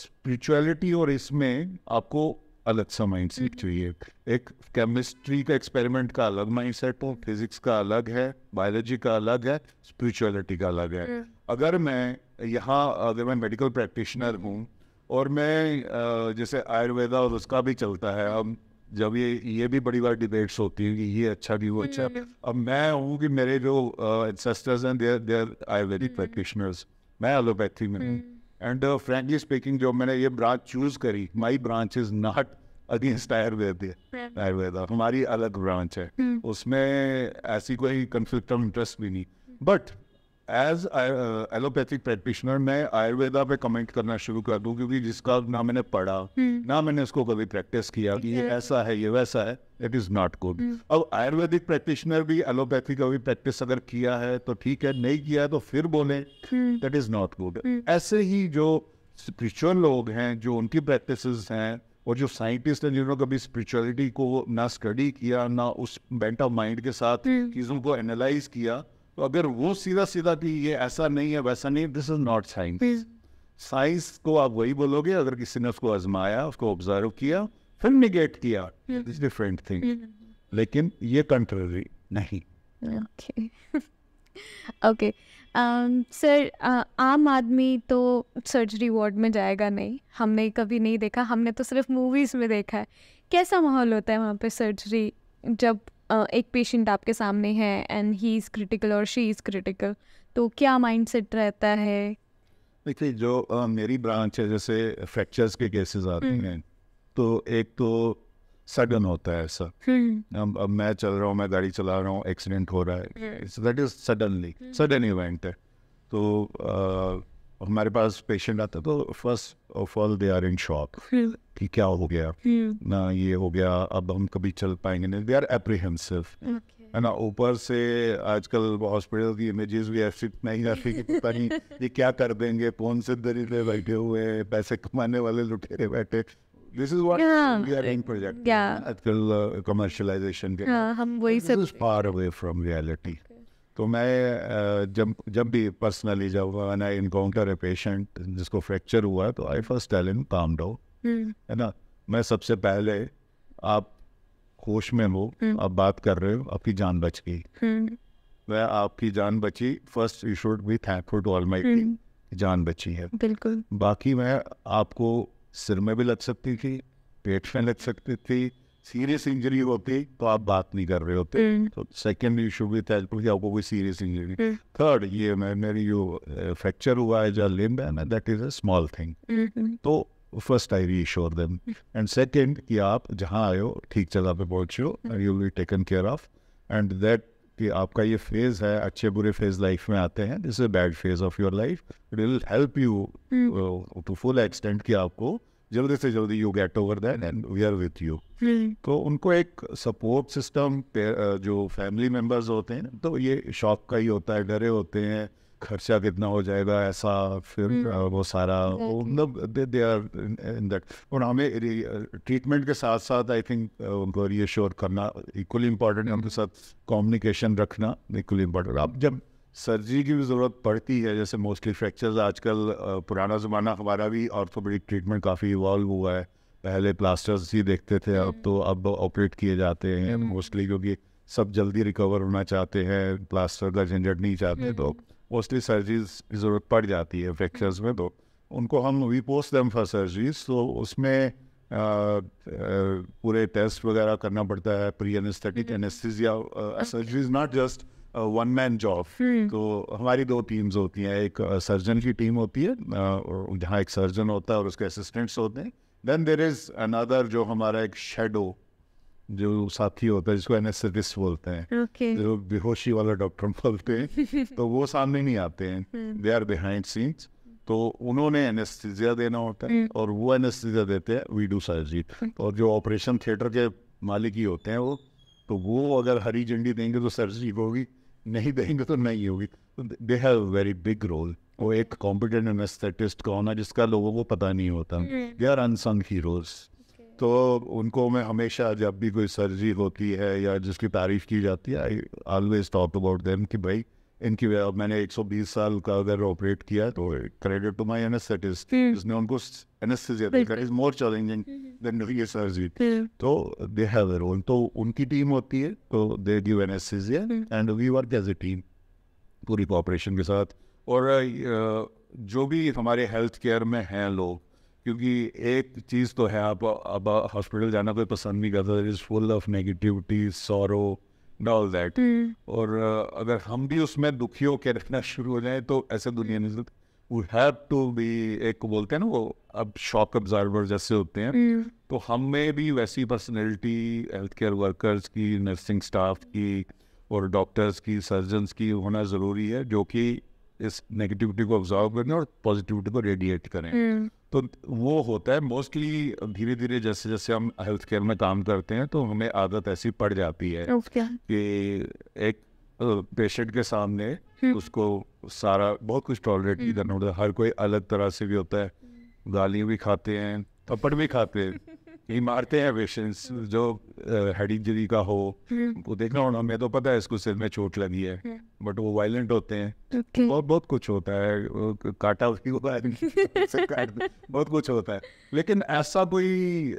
स्पिरिचुअलिटी और इसमें आपको अलग सा माइंड हम्म। सेट चाहिए एक केमिस्ट्री का एक्सपेरिमेंट का अलग माइंड सेट हो फिजिक्स का अलग है बायोलॉजी का अलग है स्पिरिचुअलिटी का अलग है हम्म। अगर मैं यहाँ अगर मैं मेडिकल प्रैक्टिशनर हूँ और मैं जैसे आयुर्वेदा और उसका भी चलता है अब जब ये ये भी बड़ी बार डिबेट्स होती है कि ये अच्छा भी वो अच्छा हम्म। अब मैं हूँ कि मेरे जो एंसेस्टर्स हैं देर देर आयुर्वेदिक प्रैक्टिशनर्स मैं एलोपैथी में हूँ एंड फ्रेंकली स्पीकिंग जो मैंने ये ब्रांच चूज करी my branch is not against Ayurveda Ayurveda हमारी अलग ब्रांच है hmm. उसमें ऐसी कोई कंफ्लिक्ट ऑफ इंटरेस्ट भी नहीं बट एज एलोपैथिक प्रैक्टिशनर मैं आयुर्वेदा पे कमेंट करना शुरू कर दूं क्योंकि जिसका ना मैंने पढ़ा हम्म। ना मैंने उसको कभी प्रैक्टिस किया कि ये ऐसा है ये वैसा है इट इज नॉट गुड अब आयुर्वेदिक प्रैक्टिशनर भी एलोपैथी का भी प्रैक्टिस अगर किया है तो ठीक है नहीं किया है तो फिर बोले दैट इज नॉट गुड ऐसे ही जो स्पिरिचुअल लोग हैं जो उनकी प्रैक्टिस हैं और जो साइंटिस्ट हैं जिन्होंने कभी स्पिरिचुअलिटी को ना स्टडी किया ना उस बेंट ऑफ माइंड के साथ हम्म। चीज़ों को एनालाइज किया तो अगर वो सीधा सीधा कि ये ऐसा नहीं है वैसा नहीं this is not science science को आप वही बोलोगे अगर किसी ने उसको आजमाया उसको ऑब्जर्व किया फिर निगेट किया इज डिफरेंट थिंग लेकिन ये कंट्ररी नहीं ओके सर um, uh, आम आदमी तो सर्जरी वार्ड में जाएगा नहीं हमने कभी नहीं देखा हमने तो सिर्फ मूवीज में देखा है कैसा माहौल होता है वहाँ पे सर्जरी जब एक पेशेंट आपके सामने है एंड ही इज़ क्रिटिकल और शी इज़ क्रिटिकल तो क्या माइंड सेट रहता है देखिए जो आ, मेरी ब्रांच है जैसे फ्रैक्चर्स के केसेस आते हम्म। हैं तो एक तो सडन होता है ऐसा हम्म। अब अब मैं चल रहा हूँ मैं गाड़ी चला रहा हूँ एक्सीडेंट हो रहा है that is suddenly sudden event है तो आ, हमारे पास पेशेंट आता तो first of all they are in shock कि क्या हो गया ना ये हो गया अब हम कभी चल पाएंगे नहीं दे आर एप्रीहेंसिव है ना ऊपर से आजकल हॉस्पिटल की इमेजेस भी ऐसी नहीं आती कि पता नहीं ये क्या कर देंगे कौन से दरिद्र बैठे हुए पैसे कमाने वाले लुटेरे बैठे this is what we are in project आजकल कमर्शियलाइजेशन uh, के हाँ, हम वही सब पार अवे फ्रॉम रियलिटी तो मैं जब जब भी पर्सनली जब मैं आई इनकाउंटर ए पेशेंट जिसको फ्रैक्चर हुआ तो आई फर्स्ट टेल इन काम डो है ना मैं सबसे पहले आप होश में हो हम्म। आप बात कर रहे हो आपकी जान बच गई वह हम्म। आपकी जान बची first you should be thankful to all my जान बची है बिल्कुल बाकी मैं आपको सिर में भी लग सकती थी पेट में लग सकती थी सीरियस इंजरी होती तो आप बात नहीं कर रहे होते हम्म। तो सेकेंड इशू भी था कि तो आपको कोई सीरियस इंजरी थर्ड ये मैं मेरी जो फ्रैक्चर हुआ है जो लिम्ब है ना that is a small thing तो first I reassure them and second कि आप जहाँ आयो ठीक जगह पे पहुंचो हो you be taken care of and that कि आपका ये फेज है अच्छे बुरे फेज लाइफ में आते हैं this is bad phase of your life it will help you to full extent कि आपको जल्दी से जल्दी you get over that and we are with you तो उनको एक सपोर्ट सिस्टम जो फैमिली मेम्बर्स होते हैं तो ये शॉक का ही होता है डरे होते हैं खर्चा कितना हो जाएगा ऐसा फिर hmm. वो सारा मतलब दे आर इन दैट और हमें ट्रीटमेंट के साथ साथ आई थिंक उनको रीअश्योर करना इक्वली है उनके साथ कम्युनिकेशन रखना इक्वली इम्पॉर्टेंट आप जब सर्जरी की भी ज़रूरत पड़ती है जैसे मोस्टली फ्रैक्चर्स आजकल पुराना ज़माना हमारा भी ऑर्थोपेडिक ट्रीटमेंट काफ़ी इवॉल्व हुआ है पहले प्लास्टर्स ही देखते थे अब तो हम्म। अब ऑपरेट किए जाते हैं मोस्टली हम्म। क्योंकि सब जल्दी रिकवर होना चाहते हैं प्लास्टर का झंझट नहीं चाहते तो मोस्टली हम्म। सर्जरीज की ज़रूरत पड़ जाती है फ्रैक्चर्स में तो उनको हम we post them for surgeries तो उसमें आ, आ, पूरे टेस्ट वगैरह करना पड़ता है pre anaesthetic anaesthesia surgery is not just one man job तो हमारी दो टीम्स होती हैं एक सर्जन की टीम होती है जहाँ एक सर्जन होता है और उसके असिस्टेंट्स होते हैं देन देर इज़ अनदर जो हमारा एक शेडो जो साथी होता है जिसको एनेस्थेटिस्ट बोलते हैं okay. जो बेहोशी वाला डॉक्टर बोलते हैं तो वो सामने नहीं आते हैं दे आर बिहाइंड सीन्स तो उन्होंने एनेस्थीजिया देना होता है हम्म। और वो एनेस्थीजिया देते हैं वी डू सर्जरी और जो ऑपरेशन थिएटर के मालिक ही होते हैं वो तो वो अगर हरी झंडी देंगे तो सर्जरी होगी नहीं देंगे तो नहीं होगी they have very big role वो एक कॉम्पिटेंट एनेस्थेटिस्ट का होना जिसका लोगों को पता नहीं होता दे आर अनसंग हीरोज तो उनको मैं हमेशा जब भी कोई सर्जरी होती है या जिसकी तारीफ की जाती है I always talk about them कि भाई इनकी मैंने 120 साल का अगर ऑपरेट किया तो क्रेडिट टू माई एनेस्थेटिस्ट जिसने उनको एनेस्थेसिया इज मोर चैलेंजिंग तो तो उनकी होती है पूरी के साथ और जो भी हमारे हेल्थ केयर में हैं लोग क्योंकि एक चीज़ तो है आप अब हॉस्पिटल जाना कोई पसंद नहीं करता is full of negativity sorrow dull that और अगर हम भी उसमें दुखी होकर रखना शुरू हो जाए तो ऐसे दुनिया नहीं हैव टू बी एक बोलते हैं ना वो अब शॉक ऑब्जर्वर जैसे होते हैं तो तो हमें भी वैसी पर्सनैलिटी हेल्थ केयर वर्कर्स की नर्सिंग स्टाफ की और डॉक्टर्स की सर्जन्स की होना ज़रूरी है जो कि इस नेगेटिविटी को ऑब्जर्व करें और पॉजिटिविटी को रेडिएट करें तो वो होता है मोस्टली धीरे धीरे जैसे जैसे हम हेल्थ केयर में काम करते हैं तो हमें आदत ऐसी पड़ जाती है कि एक पेशेंट के सामने हम्म। उसको सारा बहुत कुछ टॉलरेट इधर उधर हर कोई अलग तरह से भी होता है गालियाँ हम्म। भी खाते हैं थप्पड़ भी खाते हैं ये मारते हैं पेशेंट्स जो हेड इंजरी का हो हम्म। वो देखना होना मैं तो पता है इसको सिर में चोट लगी है हम्म। बट वो वायलेंट होते हैं okay. और बहुत कुछ होता है काटा भी हुआ बहुत कुछ होता है लेकिन ऐसा कोई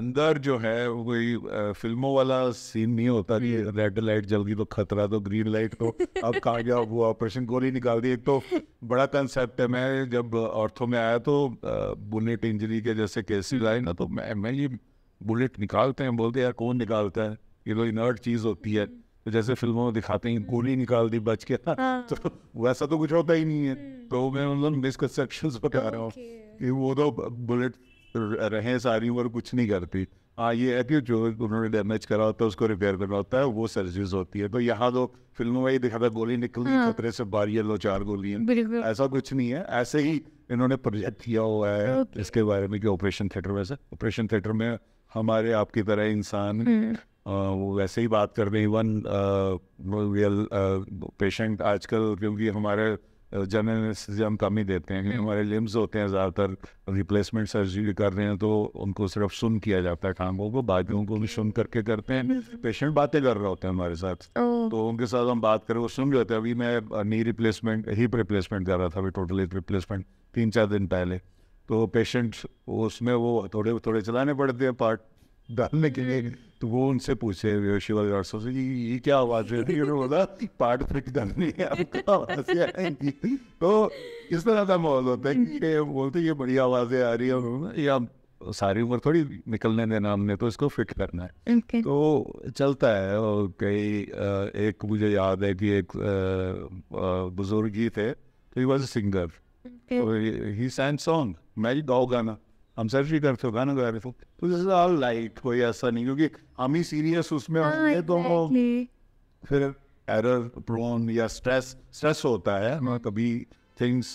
अंदर जो है कोई फिल्मों वाला सीन नहीं होता कि रेड hmm. लाइट गई तो खतरा तो ग्रीन लाइट तो अब कहा गया वो ऑपरेशन गोली निकाल दी एक तो बड़ा कंसेप्ट है मैं जब ऑर्थो में आया तो बुलेट इंजरी के जैसे केसेस hmm. आए ना तो मैं मैं ये बुलेट निकालते हैं बोलते यार कौन निकालता है ये तो इनर्ट चीज़ होती है तो जैसे फिल्मों में दिखाते हैं गोली निकाल दी बच के ना हाँ, हाँ। तो वैसा तो कुछ होता ही नहीं है हम्म। तो मैं उन मतलब मिसकनसेप्शन बता रहा हूँ कि वो तो बुलेट रहे सारी उम्र कुछ नहीं करती हाँ ये है कि जो उन्होंने डैमेज करा होता है उसको रिपेयर करना होता है वो सर्जरीज होती है तो यहाँ तो फिल्मों में ही दिखाता है गोली निकली हाँ। खतरे से बारी लो चार गोलियां ऐसा कुछ नहीं है ऐसे ही इन्होंने प्रोजेक्ट किया हुआ है इसके बारे में कि ऑपरेशन थिएटर वैसे ऑपरेशन थिएटर में हमारे आपकी तरह इंसान हम्म। वो वैसे ही बात कर रहे इवन रियल पेशेंट आजकल क्योंकि हमारे जनरल हम कम ही देते हैं हम्म। हमारे लिम्स होते हैं ज़्यादातर रिप्लेसमेंट सर्जरी कर रहे हैं तो उनको सिर्फ सुन किया जाता है टांगों को बाकियों को भी सुन करके करते हैं पेशेंट हम्म। बातें कर रहे होते हैं हमारे साथ तो उनके साथ हम बात करें वो सुन रहे होते हैं अभी मैं नी रिप्लेसमेंट हिप रिप्लेसमेंट कर रहा था अभी टोटल हिप रिप्लेसमेंट तीन चार दिन पहले तो पेशेंट उसमें वो थोड़े थोड़े चलाने पड़ते हैं पार्ट डालने के लिए हम्म। तो वो उनसे पूछे शिवाजी से ये क्या आवाज़ है पार्ट फिट करनी है तो इस तरह का माहौल होता है कि बोलते ये बड़ी आवाज़ें आ रही है या सारी उम्र थोड़ी निकलने देना हमने तो इसको फिट करना है okay. तो चलता है और कई एक मुझे याद है कि एक बुजुर्ग ही थे तो he was a singer he sang song मैं गाओ गाना हम सर्च भी करते हो गाना गा रहे हो तो दिस इज ऑल लाइट कोई ऐसा नहीं क्योंकि हम ही सीरियस उसमें होंगे हाँ, तो exactly. फिर एरर प्रोन या स्ट्रेस स्ट्रेस होता है ना कभी things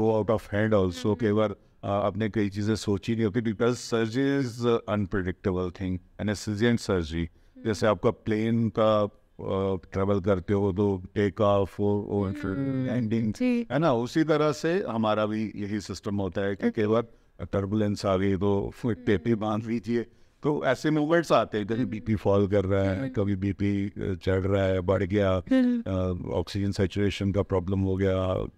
go out of hand also कई बार uh, आपने कई चीज़ें सोची नहीं होती because surgery is unpredictable thing emergent surgery जैसे आपका प्लेन का ट्रेवल uh, करते हो तो टेक ऑफ एंडिंग है ना उसी तरह से हमारा भी यही सिस्टम होता है कि कई बार टर्बुलेंस आ गई तो हम्म। पेपी बांध लीजिए तो ऐसे मूवमेंट्स आते हैं कभी बीपी फॉल कर रहा है हम्म। कभी बीपी चढ़ रहा है बढ़ गया ऑक्सीजन सेचुरेशन का प्रॉब्लम हो गया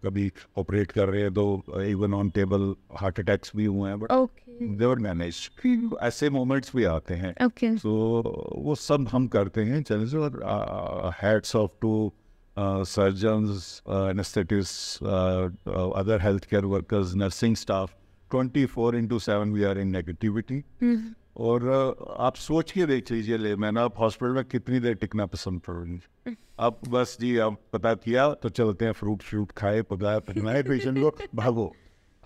कभी ऑपरेट कर रहे हैं तो even on table heart attacks भी हुए हैं बट वर मैनेज ऐसे मोमेंट्स भी आते हैं तो वो सब हम करते हैं चैलेंज और heads off to surgeon anaesthetist other health care workers nursing staff twenty four into seven we are in negativity और आप सोच के देख लीजिए ले मैंने आप हॉस्पिटल में कितनी देर टिकना पसंद करूँगी mm-hmm. अब बस जी आप पता किया तो चलते हैं फ्रूट फ्रूट खाए पकाए पहनाए पेशेंट को भागो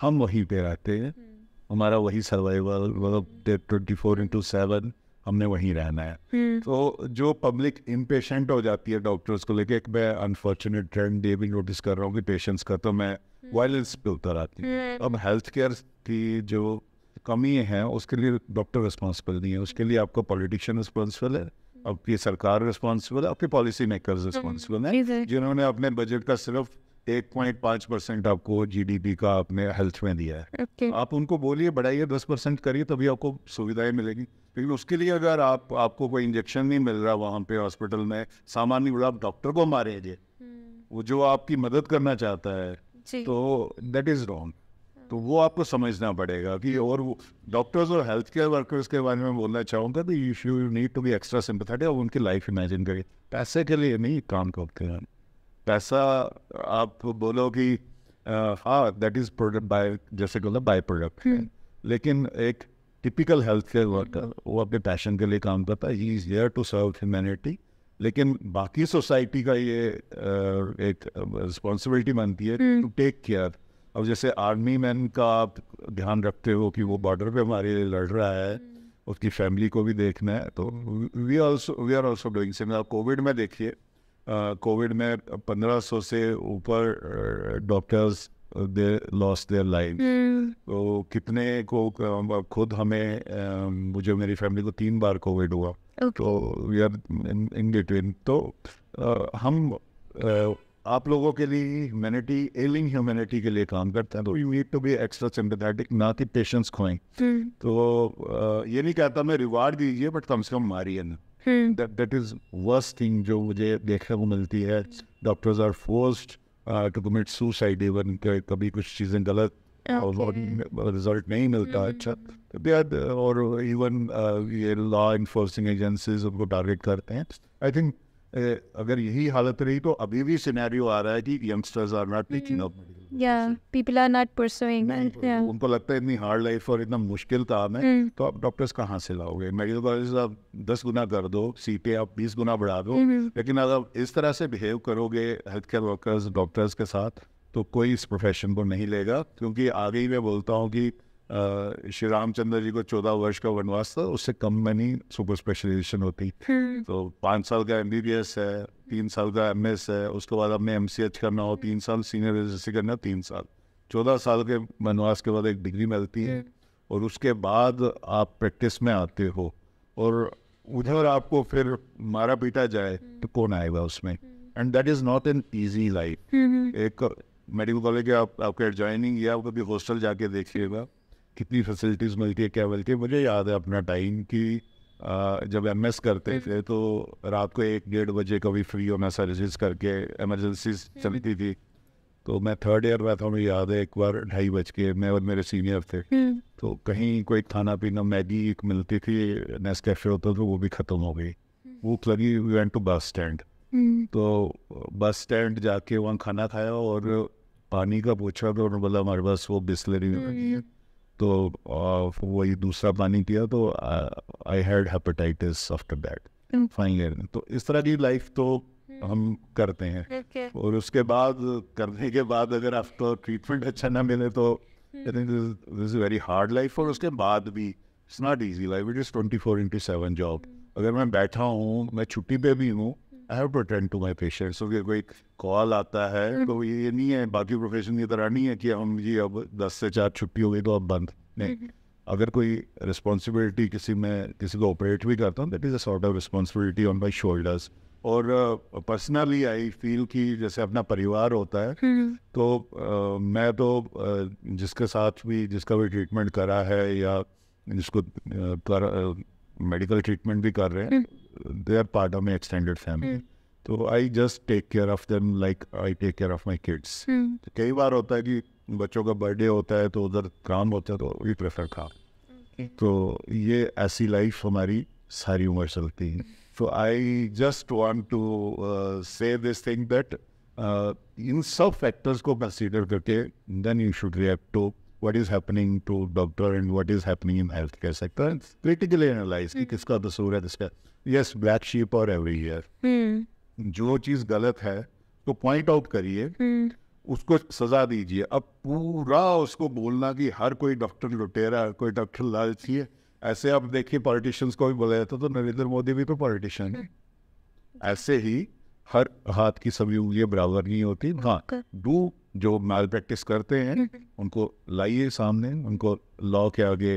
हम वहीं पे रहते हैं mm. हमारा वही सर्वाइवल मतलब mm. Twenty four into seven हमने वहीं रहना है mm. तो जो पब्लिक इम्पेशेंट हो जाती है डॉक्टर्स को लेके एक मैं अनफॉर्चुनेट ट्रेंड ये भी नोटिस कर रहा हूँ कि पेशेंट्स का तो मैं वायलेंस पे उतर आती हूँ अब हेल्थ केयर की जो कमी है उसके लिए डॉक्टर रिस्पॉन्सिबल नहीं है उसके लिए आपका पॉलिटिशियन रिस्पॉन्सिबल है आपकी सरकार रिस्पॉन्सिबल है आपके पॉलिसी मेकर रिस्पॉन्सिबल है जिन्होंने अपने बजट का सिर्फ एक पॉइंट पाँच परसेंट आपको पी का आपने हेल्थ में दिया है okay. आप उनको बोलिए बढ़ाइए दस परसेंट करिए तभी आपको सुविधाएं मिलेगी लेकिन उसके लिए अगर आप आपको कोई इंजेक्शन नहीं मिल रहा वहाँ पे हॉस्पिटल में सामान्य बोला आप डॉक्टर को मारे जे hmm. हम्म। वो जो आपकी मदद करना चाहता है तो दैट इज़ रॉन्ग तो वो आपको समझना पड़ेगा कि और वो डॉक्टर्स और हेल्थ केयर वर्कर्स के बारे में बोलना चाहूँगा तो you should need to be extra sympathetic और उनकी लाइफ इमेजिन करिए पैसे के लिए नहीं काम करते हैं पैसा आप बोलो कि हाँ दैट इज प्रोडक्ट बाय जैसे बोला बाय प्रोडक्ट हम्म। लेकिन एक टिपिकल हेल्थ केयर वर्कर वो अपने पैशन के लिए काम करता है he is here to serve humanity लेकिन बाकी सोसाइटी का ये एक रिस्पॉन्सिबिलिटी बनती है टू टेक केयर अब जैसे आर्मी मैन का आप ध्यान रखते हो कि वो बॉर्डर पे हमारे लिए लड़ रहा है हम्म। उसकी फैमिली को भी देखना है तो we also we are also doing similar covid में देखिए कोविड में में 1500 से ऊपर doctors they loss their life तो कितने को खुद हमें मुझे मेरी फैमिली को तीन बार कोविड हुआ okay. तो वी आर इन बिटवीन तो uh, हम आप लोगों के लिए ह्यूमैनिटी एलिंग ह्यूमैनिटी के लिए काम करता है तो you need to be extra sympathetic ना कि पेशेंस खोएं हम्म। तो ये नहीं कहता मैं रिवार्ड दीजिए बट कम से कम मारिए ना that that is worst thing जो मुझे देखने को मिलती है doctors are forced to commit suicide even कभी कुछ चीज़ें गलत रिजल्ट नहीं मिलता हम्म। अच्छा तो और इवन ये लॉ इन्फोर्सिंग एजेंसीज उनको टारगेट करते हैं आई थिंक अगर यही हालत रही तो अभी भी सिनेरियो आ रहा है कि youngsters are not taking up या पीपल आर नॉट परसुइंग उनको लगता है इतनी हार्ड लाइफ और इतना मुश्किल काम है hmm. तो आप डॉक्टर्स कहाँ से लाओगे मेडिकल कॉलेज आप दस गुना कर दो पे आप बीस गुना बढ़ा दो hmm. लेकिन अगर इस तरह से बिहेव करोगे हेल्थ केयर वर्कर्स डॉक्टर्स के साथ तो कोई इस प्रोफेशन को नहीं लेगा क्योंकि आगे ही मैं बोलता हूँ कि श्री रामचंद्र जी को चौदह वर्ष का वनवास था उससे कम में नहीं सुपर स्पेशलाइजेशन होती हम्म। तो पाँच साल का एम है तीन साल का एम है उसके बाद अपने एम करना हो तीन साल सीनियर रजिस्ट्री करना तीन साल चौदह साल के वनवास के बाद एक डिग्री मिलती है हम्म। और उसके बाद आप प्रैक्टिस में आते हो और उधर आपको फिर मारा पीटा जाए हम्म। तो कौन आएगा उसमें and that is not an easy life एक मेडिकल कॉलेज आप, आपके ज्वाइनिंग या कभी हॉस्टल जाके देखिएगा कितनी फैसिलिटीज़ मिलती है क्या मिलती है मुझे याद है अपना टाइम कि जब एम एस करते हम्म। थे तो रात को एक डेढ़ बजे कभी फ्री होना सर्विस करके एमरजेंसी हम्म। चलती थी तो मैं थर्ड ईयर में था मुझे याद है एक बार ढाई बज के मैं और मेरे सीनियर थे हम्म। तो कहीं कोई खाना पीना मैगी एक मिलती थी नेस कैफे होता था वो भी ख़त्म हो गई वो लगी वेंट टू बस स्टैंड तो बस स्टैंड जाके वहाँ खाना खाया और पानी का पूछा तो उन्होंने बोला हमारे पास वो बिस्लरी में तो वही दूसरा पानी पिया तो I had hepatitis after that fine year तो इस तरह की लाइफ तो hmm. हम करते हैं okay. और उसके बाद करने के बाद अगर आपको ट्रीटमेंट अच्छा ना मिले तो this is very hard life और उसके बाद भी it's not easy life it is twenty four into seven job अगर मैं बैठा हूँ मैं छुट्टी पे भी हूँ I have to attend to my patients अगर कोई कॉल आता है हम्म। तो ये नहीं है बाकी प्रोफेशन की तरह नहीं है कि हम जी अब दस से चार छुट्टी हो गई तो अब बंद नहीं हम्म, हम्म। अगर कोई रिस्पॉन्सिबिलिटी किसी में किसी को ऑपरेट भी करता हूँ that is a sort of responsibility on my shoulders और पर्सनली आई फील कि जैसे अपना परिवार होता है तो uh, मैं तो uh, जिसके साथ भी जिसका भी ट्रीटमेंट करा है या जिसको uh, ट्रीटमेंट मेडिकल ट्रीटमेंट भी कर रहे हैं they are part of my extended family hmm. तो I just take care of them like I take care of my kids कई बार होता है कि बच्चों का बर्थडे होता है तो उधर काम होता है तो वी प्रेफर काम तो ये ऐसी लाइफ हमारी सारी उम्र चलती है तो I just want to say this thing that इन सब फैक्टर्स को कंसिडर करके then you should react to what is happening to doctor and what is happening in healthcare sector and critically analyze कि hmm. किसका कसूर है किसका यस ब्लैक शीप और एवरी ईयर जो चीज गलत है तो पॉइंट आउट करिए hmm. उसको सजा दीजिए अब पूरा उसको बोलना कि हर कोई डॉक्टर लुटेरा हर कोई डॉक्टर लालची है ऐसे आप देखिए पॉलिटिशियंस को भी बोला जाता तो नरेंद्र मोदी भी तो पॉलिटिशियन है hmm. ऐसे ही हर हाथ की सभी उंगलियां बराबर नहीं होती हाँ डू जो माल प्रैक्टिस करते हैं हम्म। उनको लाइए सामने उनको लॉ के आगे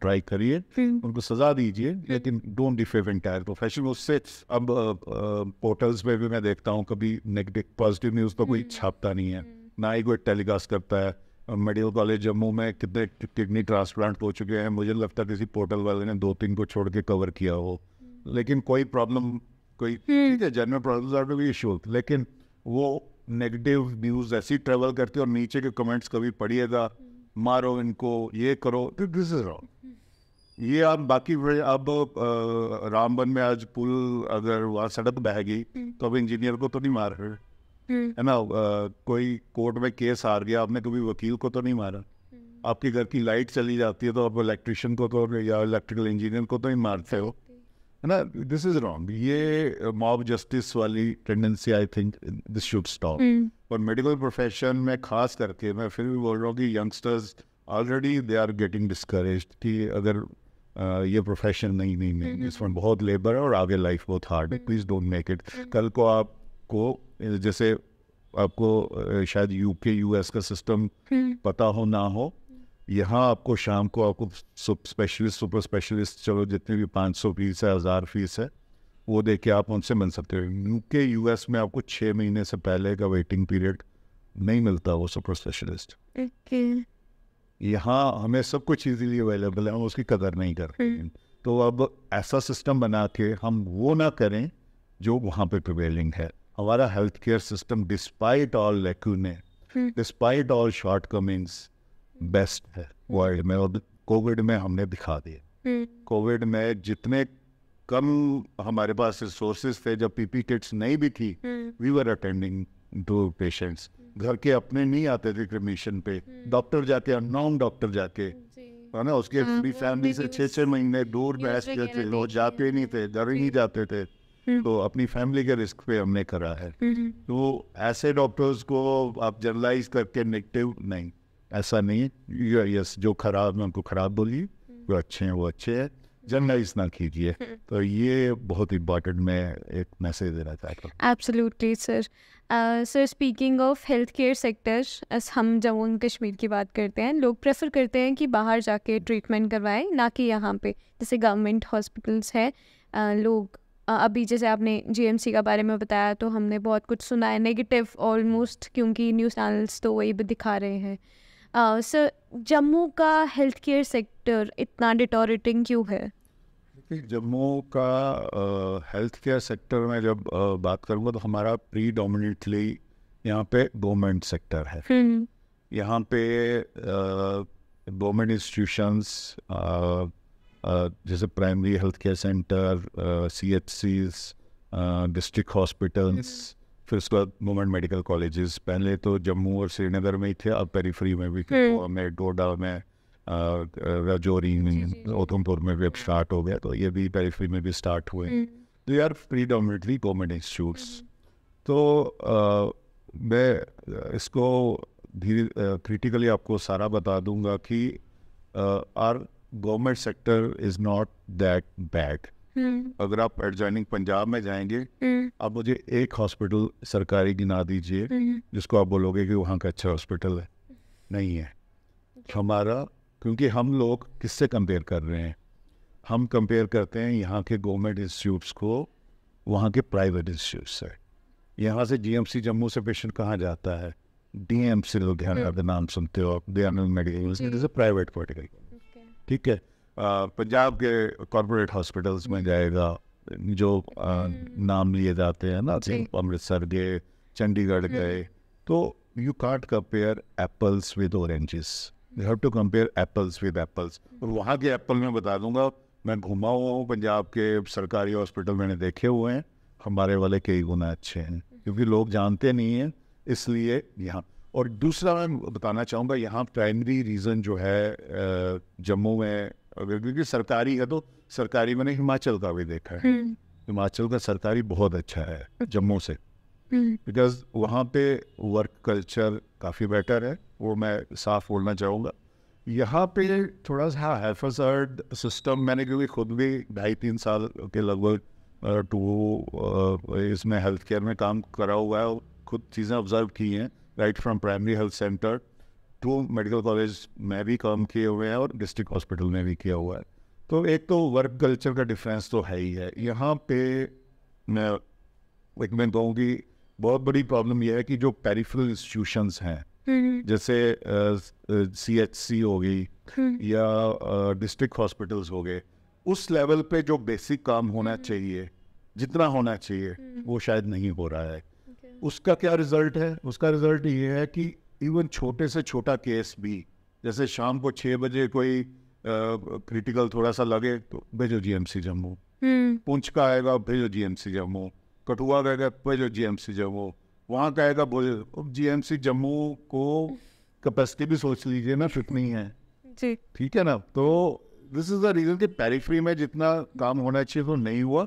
ट्राई करिए हम्म। उनको सजा दीजिए हम्म। लेकिन डोंट डिफेव एंटायर प्रोफेशन उससे अब पोर्टल्स पे भी मैं देखता हूँ कभी नेगेटिव पॉजिटिव न्यूज़ पर कोई छापता नहीं है ना ही कोई टेलीकास्ट करता है मेडिकल कॉलेज जम्मू में कितने किडनी ट्रांसप्लांट हो चुके हैं मुझे लगता है किसी पोर्टल वाले ने दो तीन को छोड़ के कवर किया हो लेकिन कोई प्रॉब्लम कोई ठीक है जनरल प्रॉब्लम लेकिन वो नेगेटिव व्यूज ऐसी ट्रेवल करती है और नीचे के कमेंट्स कभी पढ़िएगा मारो इनको ये करो दिस इज रॉन्ग ये आप बाकी अब रामबन में आज पुल अगर वहाँ सड़क बह गई तो अब इंजीनियर को तो नहीं मार रहे है ना कोई कोर्ट में केस हार गया आपने कभी वकील को तो नहीं मारा आपके घर की लाइट चली जाती है तो आप इलेक्ट्रिशियन को तो या इलेक्ट्रिकल इंजीनियर को तो नहीं मारते हो है ना दिस इज रॉन्ग ये मॉब uh, जस्टिस वाली tendency I think this should stop और मेडिकल प्रोफेशन में खास करके मैं फिर भी बोल रहा हूँ कि youngsters already they are getting discourage कि अगर Uh, ये प्रोफेशन नहीं नहीं नहीं hmm. इसमें बहुत लेबर है और आगे लाइफ बहुत हार्ड है प्लीज़ डोंट मेक इट कल को आपको uh, जैसे आपको uh, शायद यूके यूएस का सिस्टम hmm. पता हो ना हो यहाँ आपको शाम को आपको स्पेशलिस्ट सुपर स्पेशलिस्ट चलो जितने भी 500 सौ फीस है हज़ार फीस है वो दे के आप उनसे मिल सकते हो यू के यू एस में आपको छः महीने से पहले का वेटिंग पीरियड नहीं मिलता वो सुपर स्पेशलिस्ट okay. यहाँ हमें सब कुछ इजीली अवेलेबल है हम उसकी कदर नहीं कर रहे हैं हम्म। तो अब ऐसा सिस्टम बना के हम वो ना करें जो वहाँ पे प्रिवेलिंग है हमारा health care system despite all lacunae despite all shortcomings best है वर्ल्ड में और कोविड में हमने दिखा दिया कोविड हम्म। में जितने कम हमारे पास रिसोर्सेज थे जब पीपी किट्स नहीं भी थी we were attending to patients घर के अपने नहीं आते थे क्रिमिशन पे डॉक्टर हम्म। जाके अननोन डॉक्टर जाके है ना उसके पूरी हाँ, फैमिली से छः छः महीने दूर बैठ के थे लोग जाते नहीं थे घर ही नहीं हम्म। जाते थे तो अपनी फैमिली के रिस्क पे हमने करा है तो ऐसे डॉक्टर्स को आप जनरलाइज करके नेगेटिव नहीं ऐसा नहीं है यस जो खराब है उनको खराब बोलिए जो अच्छे हैं वो अच्छे हैं जनरलाइज ना कीजिए तो ये बहुत इम्पॉर्टेंट मैं एक मैसेज देना चाहता हूँ absolutely sir sir speaking of health care sector हम जम्मू एंड कश्मीर की बात करते हैं लोग प्रेफर करते हैं कि बाहर जाके ट्रीटमेंट करवाएं ना कि यहाँ पे जैसे गवर्नमेंट हॉस्पिटल्स है लोग अभी जैसे आपने जीएमसी का बारे में बताया तो हमने बहुत कुछ सुना है नेगेटिव ऑलमोस्ट क्योंकि न्यूज़ चैनल्स तो वही भी दिखा रहे हैं सर जम्मू का हेल्थ केयर सेक्टर इतना डिटोरेटिंग क्यों है जम्मू का हेल्थ केयर सेक्टर में जब आ, बात करूँगा तो हमारा प्री डोमिनेटली यहाँ पे गवर्नमेंट सेक्टर है हम्म। यहाँ पे गवर्नमेंट इंस्टीट्यूशंस जैसे primary health care centre C H Cs district hospitals फिर उसके बाद मोमेंट मेडिकल कॉलेजेस पहले तो जम्मू और श्रीनगर में ही थे अब पेरीफ्री में भी हम्म। में डोडा में रजौरी में उधमपुर में भी अब स्टार्ट हो गया तो ये भी पेरीफ्री में भी स्टार्ट हुए they are predominantly government institutes तो, हम्म। तो मैं इसको धीरे क्रिटिकली आपको सारा बता दूंगा कि our government sector is not that bad हम्म। अगर आप एडजॉइनिंग पंजाब में जाएंगे हम्म। आप मुझे एक हॉस्पिटल सरकारी गिना दीजिए हम्म। जिसको आप बोलोगे कि वहाँ का अच्छा हॉस्पिटल है नहीं है हमारा क्योंकि हम लोग किससे कंपेयर कर रहे हैं हम कंपेयर करते हैं यहाँ के गवर्नमेंट इंस्टीट्यूट्स को वहाँ के प्राइवेट इंस्टीट्यूट से यहाँ से जीएमसी जम्मू से पेशेंट कहाँ जाता है डी सी लुधियाना नाम सुनते हो आप दयानंद मेडिकल प्राइवेट पर्टिकल ठीक है पंजाब के कॉरपोरेट हॉस्पिटल्स में जाएगा जो हम्म। नाम लिए जाते हैं ना अमृतसर गए चंडीगढ़ हम्म। गए तो you can't compare apples with oranges you have to compare apples with apples और वहाँ के एप्पल में बता दूंगा मैं घूमा हुआ हूँ पंजाब के सरकारी हॉस्पिटल मैंने देखे हुए हैं हमारे वाले कई गुना अच्छे हैं क्योंकि लोग जानते नहीं हैं इसलिए यहाँ और दूसरा मैं बताना चाहूँगा यहाँ प्राइमरी रीज़न जो है जम्मू में अगर क्योंकि सरकारी है तो सरकारी मैंने हिमाचल का भी देखा है हम्म। हिमाचल का सरकारी बहुत अच्छा है जम्मू से बिकॉज हम्म। वहाँ पे वर्क कल्चर काफ़ी बेटर है वो मैं साफ बोलना चाहूँगा यहाँ पे थोड़ा सा हेफ़र्ड सिस्टम मैंने क्योंकि खुद भी ढाई तीन साल के लगभग टू इसमें हेल्थ केयर में काम करा हुआ है और खुद चीज़ें ऑब्जर्व की हैं right from primary health centre to medical college में भी काम किए हुए हैं और डिस्ट्रिक्ट हॉस्पिटल में भी किया हुआ है तो एक तो वर्क कल्चर का डिफरेंस तो है ही है यहाँ पे मैं एक मैं कहूँ कि बहुत बड़ी प्रॉब्लम यह है कि जो पेरिफेरल इंस्टीट्यूशंस हैं हम्म। जैसे सी एच सी हो गई हम्म। या डिस्ट्रिक्ट हॉस्पिटल्स हो गए उस लेवल पे जो बेसिक काम होना हम्म। चाहिए जितना होना चाहिए वो शायद नहीं हो रहा है okay. उसका क्या रिजल्ट है उसका रिजल्ट ये है कि इवन छोटे से छोटा केस भी जैसे शाम को छः बजे कोई क्रिटिकल थोड़ा सा लगे तो भेजो जीएमसी जम्मू हम्म। पुंछ का आएगा भेजो जीएमसी जम्मू कठुआ का आएगा भेजो जीएमसी जम्मू वहाँ का आएगा बोले जीएमसी जम्मू को कैपेसिटी भी सोच लीजिए ना फिट नहीं है जी ठीक है ना तो दिस इज द रीजन कि पेरीफ्री में जितना काम होना चाहिए वो नहीं हुआ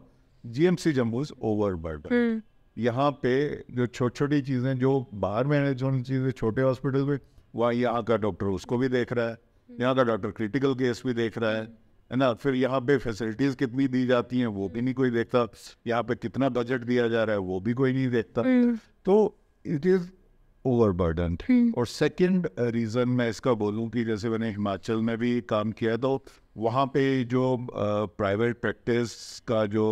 GMC Jammu is overburden यहाँ पे जो छोटी छोटी चीज़ें जो बाहर मैनेज होनी चीजें छोटे हॉस्पिटल में वहाँ यहाँ का डॉक्टर उसको भी देख रहा है हम्म। यहाँ का डॉक्टर क्रिटिकल केस भी देख रहा है है ना फिर यहाँ पे फैसिलिटीज़ कितनी दी जाती हैं वो भी नहीं कोई देखता यहाँ पे कितना बजट दिया जा रहा है वो भी कोई नहीं देखता हम्म। तो इट इज़ ओवरबर्डन और सेकंड रीज़न मैं इसका बोलूँ कि जैसे मैंने हिमाचल में भी काम किया तो वहाँ पे जो प्राइवेट प्रैक्टिस का जो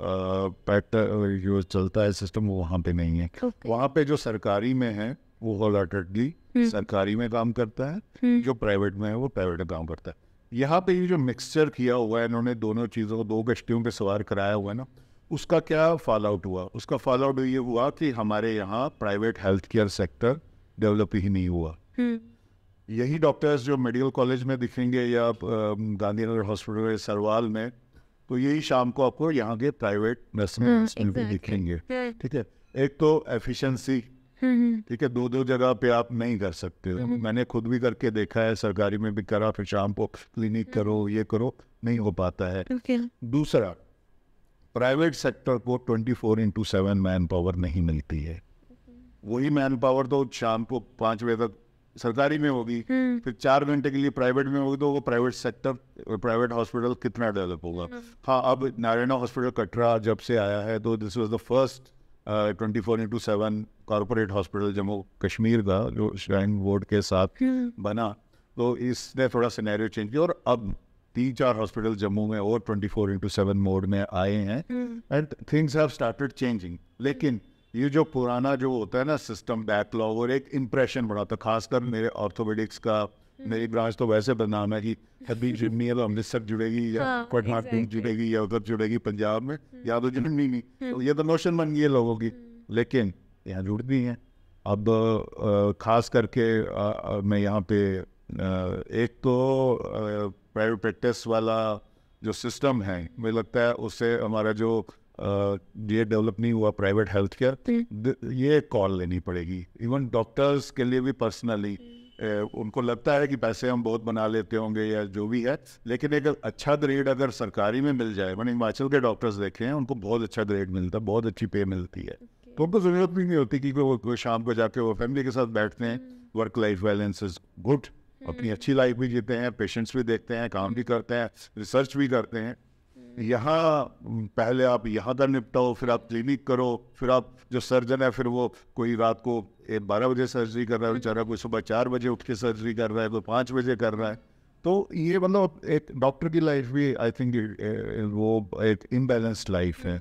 पैटर्न जो चलता है सिस्टम वो वहाँ पे नहीं है okay. वहाँ पे जो सरकारी में है वो होलाटली हम्म। सरकारी में काम करता है हम्म। जो प्राइवेट में है वो प्राइवेट में काम करता है यहाँ पे ये जो मिक्सचर किया हुआ है इन्होंने दोनों चीज़ों को दो कश्तियों पे सवार कराया हुआ है ना उसका क्या फॉल आउट हुआ उसका फॉल आउट ये हुआ कि हमारे यहाँ private health care sector develop ही नहीं हुआ हम्म। यही डॉक्टर्स जो मेडिकल कॉलेज में दिखेंगे या गांधीनगर हॉस्पिटल सरवाल में तो यही शाम को आपको यहाँ के प्राइवेट हम्म, में भी दिखेंगे हम्म। ठीक है एक तो एफिशिएंसी हम्म, ठीक है दो दो जगह पे आप नहीं कर सकते मैंने खुद भी करके देखा है सरकारी में भी करा फिर शाम को क्लिनिक करो ये करो नहीं हो पाता है दूसरा प्राइवेट सेक्टर को twenty four into seven manpower नहीं मिलती है वही मैन पावर तो शाम को पाँच बजे तक सरकारी में होगी हम्म। फिर चार घंटे के लिए प्राइवेट में होगी तो वो प्राइवेट सेक्टर प्राइवेट हॉस्पिटल कितना डेवलप होगा हम्म। हाँ अब नारायणा हॉस्पिटल कटरा जब से आया है तो this was the first twenty four into seven corporate hospital Jammu Kashmir का जो श्राइन बोर्ड के साथ हम्म। बना तो इसने थोड़ा सिनेरियो चेंज किया और अब तीन चार हॉस्पिटल जम्मू में और twenty four into seven mode में आए हैं and things have started changing लेकिन hmm. ये जो पुराना जो होता है ना सिस्टम बैकलॉग और एक इम्प्रेशन बड़ा था खासकर मेरे ऑर्थोपेडिक्स का हम्म। मेरी ब्रांच तो वैसे बदनाम है कि कभी जिमनी है तो अमृतसर जुड़ेगी या हाँ, पटना जुड़ेगी या उधर जुड़ेगी पंजाब में हम्म। या तो जुड़नी नहीं हम्म। तो ये तो नोशन बन गई है लोगों की लेकिन यहाँ जुड़ती हैं अब खास करके मैं यहाँ पे एक तो प्राइवेट प्रैक्टिस वाला जो सिस्टम है मुझे लगता है उससे हमारा जो ये डेवलप नहीं हुआ प्राइवेट हेल्थ केयर ये कॉल लेनी पड़ेगी इवन डॉक्टर्स के लिए भी पर्सनली उनको लगता है कि पैसे हम बहुत बना लेते होंगे या जो भी है लेकिन एक अच्छा ग्रेड अगर सरकारी में मिल जाए मैंने हिमाचल के डॉक्टर्स देखे हैं उनको बहुत अच्छा ग्रेड मिलता है बहुत अच्छी पे मिलती है तो उनको ज़रूरत भी नहीं होती कि वो शाम को जाके वो फैमिली के साथ बैठते हैं work life balance is good अपनी हम्म। अच्छी लाइफ भी जीते हैं पेशेंट्स भी देखते हैं काम भी करते हैं रिसर्च भी करते हैं यहाँ पहले आप यहाँ तक निपटाओ फिर आप क्लिनिक करो फिर आप जो सर्जन है फिर वो कोई रात को एक बारह बजे सर्जरी कर रहा है बेचारा कोई सुबह चार बजे उठ के सर्जरी कर रहा है कोई पाँच बजे कर रहा है तो ये मतलब एक डॉक्टर की लाइफ भी आई थिंक वो एक इम्बेलेंस्ड लाइफ है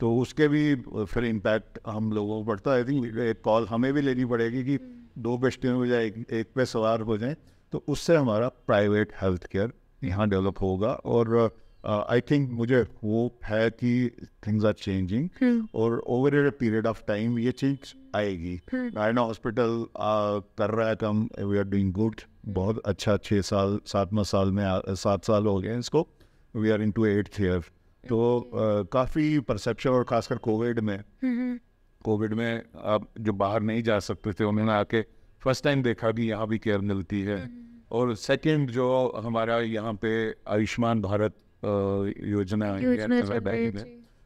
तो उसके भी फिर इम्पैक्ट हम लोगों को पड़ता है आई थिंक एक कॉल हमें भी लेनी पड़ेगी कि दो बेस्टियों में जाए एक, एक पे सवार हो जाए तो उससे हमारा प्राइवेट हेल्थ केयर यहाँ डेवलप होगा और आई uh, थिंक मुझे होप है कि थिंग्स आर चेंजिंग और over a period of time ये चेंज आएगी नारायणा hmm. हॉस्पिटल uh, कर रहा है कम वी आर डूइंग गुड बहुत अच्छा छः साल सातवा साल में सात साल हो गए इसको we are into eighth year तो uh, काफ़ी परसेप्शन और खासकर कोविड में कोविड hmm. में आप जो बाहर नहीं जा सकते थे उन्होंने आके फर्स्ट टाइम देखा कि यहाँ भी केयर मिलती है hmm. और सेकंड जो हमारा यहाँ पे आयुष्मान भारत योजना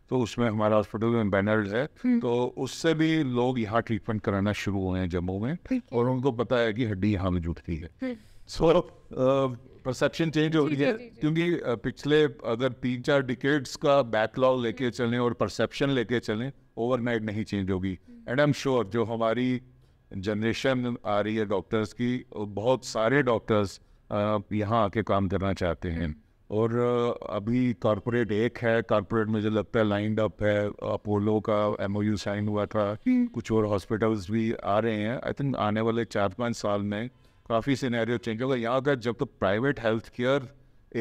तो उसमें हमारा हॉस्पिटल में बैनर है हम्म। तो उससे भी लोग यहाँ ट्रीटमेंट कराना शुरू हुए हैं जम्मू में और उनको पता है कि हड्डी यहाँ में जुटती है सो परसेप्शन चेंज हो रही है क्योंकि पिछले अगर तीन चार डिकेट्स का बैकलॉग हम्म। लेके चलें और परसेप्शन लेके चलें ओवरनाइट नहीं चेंज होगी एंड आई एम श्योर जो हमारी जनरेशन आ रही है डॉक्टर्स की बहुत सारे डॉक्टर्स यहाँ आके काम करना चाहते हैं हम्म। और अभी कॉरपोरेट एक है कॉरपोरेट मुझे लगता है लाइंड अप है अपोलो का एम साइन हुआ था हम्म। कुछ और हॉस्पिटल्स भी आ रहे हैं आई थिंक आने वाले चार पाँच साल में काफ़ी सिनेरियो चेंज होगा यहाँ का जब तक तो private health care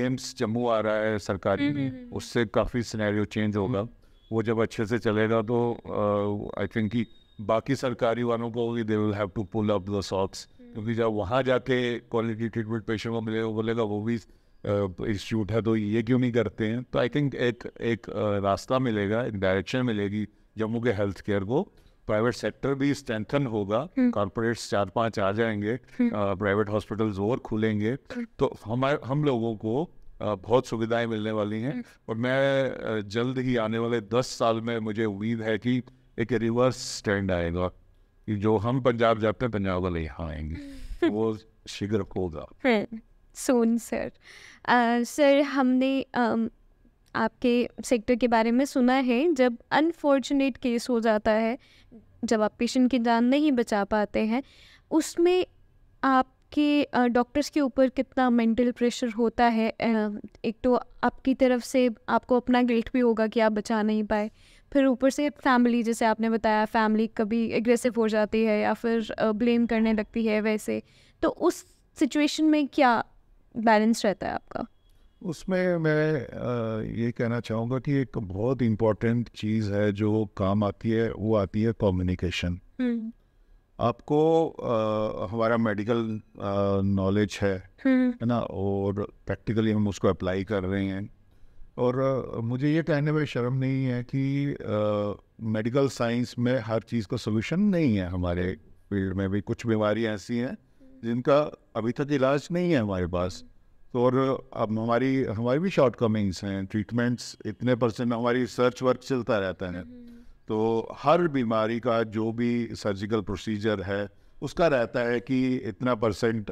AIIMS Jammu आ रहा है सरकारी में हम्म, हम्म, उससे काफ़ी सिनेरियो चेंज होगा वो जब अच्छे से चलेगा तो आई थिंक कि बाकी सरकारी वालों को भी दे will have to pull up the socks क्योंकि जब वहाँ जाके क्वालिटी ट्रीटमेंट पेशेंट को मिलेगा बोलेगा वो भी इंस्टीट्यूट है तो ये क्यों नहीं करते हैं तो आई थिंक एक एक रास्ता मिलेगा एक डायरेक्शन मिलेगी जम्मू के हेल्थ केयर को प्राइवेट सेक्टर भी स्ट्रेंथन होगा कॉरपोरेट्स हम्म। चार पांच आ जाएंगे प्राइवेट हम्म। हॉस्पिटल्स और खुलेंगे हम्म। तो हमारे हम लोगों को बहुत सुविधाएं मिलने वाली हैं और मैं जल्द ही आने वाले दस साल में मुझे उम्मीद है कि एक रिवर्स स्टैंड आएगा कि जो हम पंजाब जाते हैं पंजाब वाले यहाँ आएंगे वो शीघ्र होगा सोन सर सर हमने um, आपके सेक्टर के बारे में सुना है जब अनफॉर्चुनेट केस हो जाता है जब आप पेशेंट की जान नहीं बचा पाते हैं उसमें आपके डॉक्टर्स uh, के ऊपर कितना मेंटल प्रेशर होता है uh, एक तो आपकी तरफ से आपको अपना गिल्ट भी होगा कि आप बचा नहीं पाए फिर ऊपर से फैमिली जैसे आपने बताया फैमिली कभी एग्रेसिव हो जाती है या फिर ब्लेम uh, करने लगती है वैसे तो उस सिचुएशन में क्या बैलेंस रहता है आपका उसमें मैं ये कहना चाहूँगा कि एक बहुत इम्पोर्टेंट चीज़ है जो काम आती है वो आती है कम्युनिकेशन हम्म। आपको आ, हमारा मेडिकल नॉलेज है हम्म। है ना और प्रैक्टिकली हम उसको अप्लाई कर रहे हैं और आ, मुझे ये कहने में शर्म नहीं है कि मेडिकल साइंस में हर चीज़ का सोल्यूशन नहीं है हमारे फील्ड में भी कुछ बीमारियाँ ऐसी हैं जिनका अभी तक इलाज नहीं है हमारे पास तो और अब हमारी हमारी भी शॉर्ट कमिंग्स हैं ट्रीटमेंट्स इतने परसेंट हमारी सर्च वर्क चलता रहता है हम्म। तो हर बीमारी का जो भी सर्जिकल प्रोसीजर है उसका रहता है कि इतना परसेंट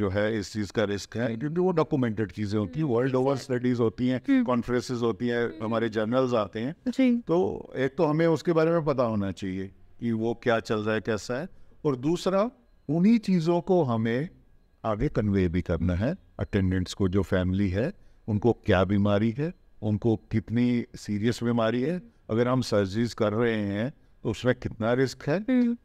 जो है इस चीज़ का रिस्क है हम्म। क्योंकि वो डॉक्यूमेंटेड चीज़ें होती हैं वर्ल्ड ओवर स्टडीज़ होती हैं कॉन्फ्रेंसेज हम्म। होती हैं हमारे जर्नल्स आते हैं तो एक तो हमें उसके बारे में पता होना चाहिए कि वो क्या चल रहा है कैसा है और दूसरा उन्हीं चीज़ों को हमें आगे कन्वे भी करना है अटेंडेंट्स को जो फैमिली है उनको क्या बीमारी है उनको कितनी सीरियस बीमारी है अगर हम सर्जरीज कर रहे हैं तो उसमें कितना रिस्क है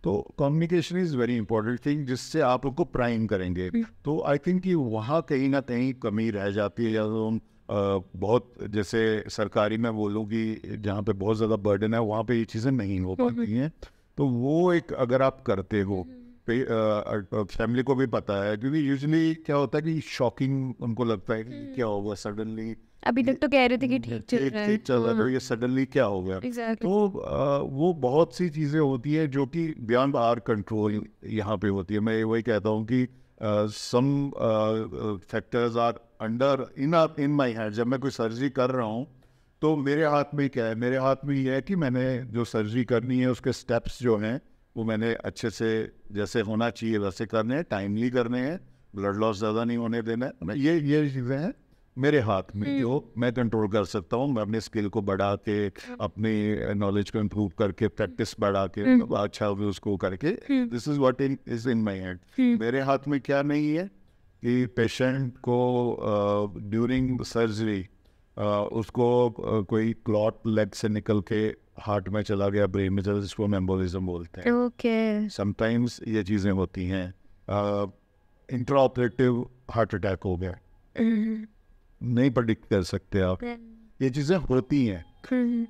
तो communication is very important thing जिससे आप लोग को प्राइम करेंगे तो आई थिंक कि वहाँ कहीं ना कहीं कमी रह जाती है या तो हम बहुत जैसे सरकारी में बोलूँ कि जहाँ पे बहुत ज़्यादा बर्डन है वहाँ पे ये चीज़ें नहीं हो पाती हैं तो वो एक अगर आप करते हो हम्म। फैमिली को भी पता है क्योंकि यूजली क्या होता है कि शॉकिंग उनको लगता है कि हम्म। क्या होगा सडनली अभी तक तो कह रहे थे कि हम्म, ठीक चल रहा है चल तो रहा है ये सडनली क्या हो गया तो वो बहुत सी चीज़ें होती है जो कि बियॉन्ड आर कंट्रोल यहाँ पे होती है मैं वही कहता हूँ कि some factors are under in are in my hand जब मैं कोई सर्जरी कर रहा हूँ तो मेरे हाथ में क्या है मेरे हाथ में ये है कि मैंने जो सर्जरी करनी है उसके स्टेप्स जो हैं वो मैंने अच्छे से जैसे होना चाहिए वैसे करने हैं टाइमली करने हैं ब्लड लॉस ज़्यादा नहीं होने देना है ये ये चीज़ें हैं मेरे हाथ में हम्म। जो मैं कंट्रोल कर सकता हूँ मैं अपने स्किल को बढ़ा के अपनी नॉलेज को इम्प्रूव करके प्रैक्टिस बढ़ा के हम्म। अच्छा भी उसको करके this is what in is in my hand मेरे हाथ में क्या नहीं है कि पेशेंट को ड्यूरिंग सर्जरी उसको कोई क्लॉट लेग से निकल के हार्ट में चला गया ब्रेन में चला जिसको मेम्बोलिज्म बोलते हैं ओके समटाइम्स ये चीज़ें होती हैं इंट्रा हार्ट अटैक हो गया हम्म। नहीं प्रडिक्ट कर सकते आप हम्म। ये चीज़ें होती हैं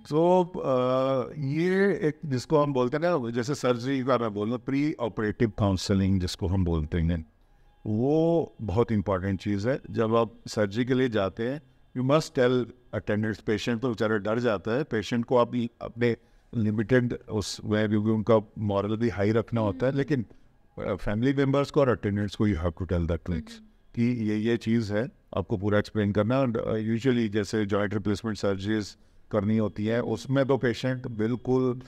तो ये एक जिसको हम बोलते हैं ना जैसे सर्जरी का मैं बोल प्री ऑपरेटिव काउंसलिंग जिसको हम बोलते हैं वो बहुत इंपॉर्टेंट चीज़ है जब आप सर्जरी के लिए जाते हैं you must tell attendants patient तो बेचारा डर जाता है पेशेंट को आप अपने लिमिटेड उस वे क्योंकि उनका मॉरल भी हाई रखना होता है हम्म। लेकिन फैमिली मेम्बर्स को और अटेंडेंट्स को you have to tell the clicks कि ये ये चीज़ है आपको पूरा एक्सप्लेन करना यूजली जैसे जॉइंट रिप्लेसमेंट सर्जरीज करनी होती है उसमें तो पेशेंट बिल्कुल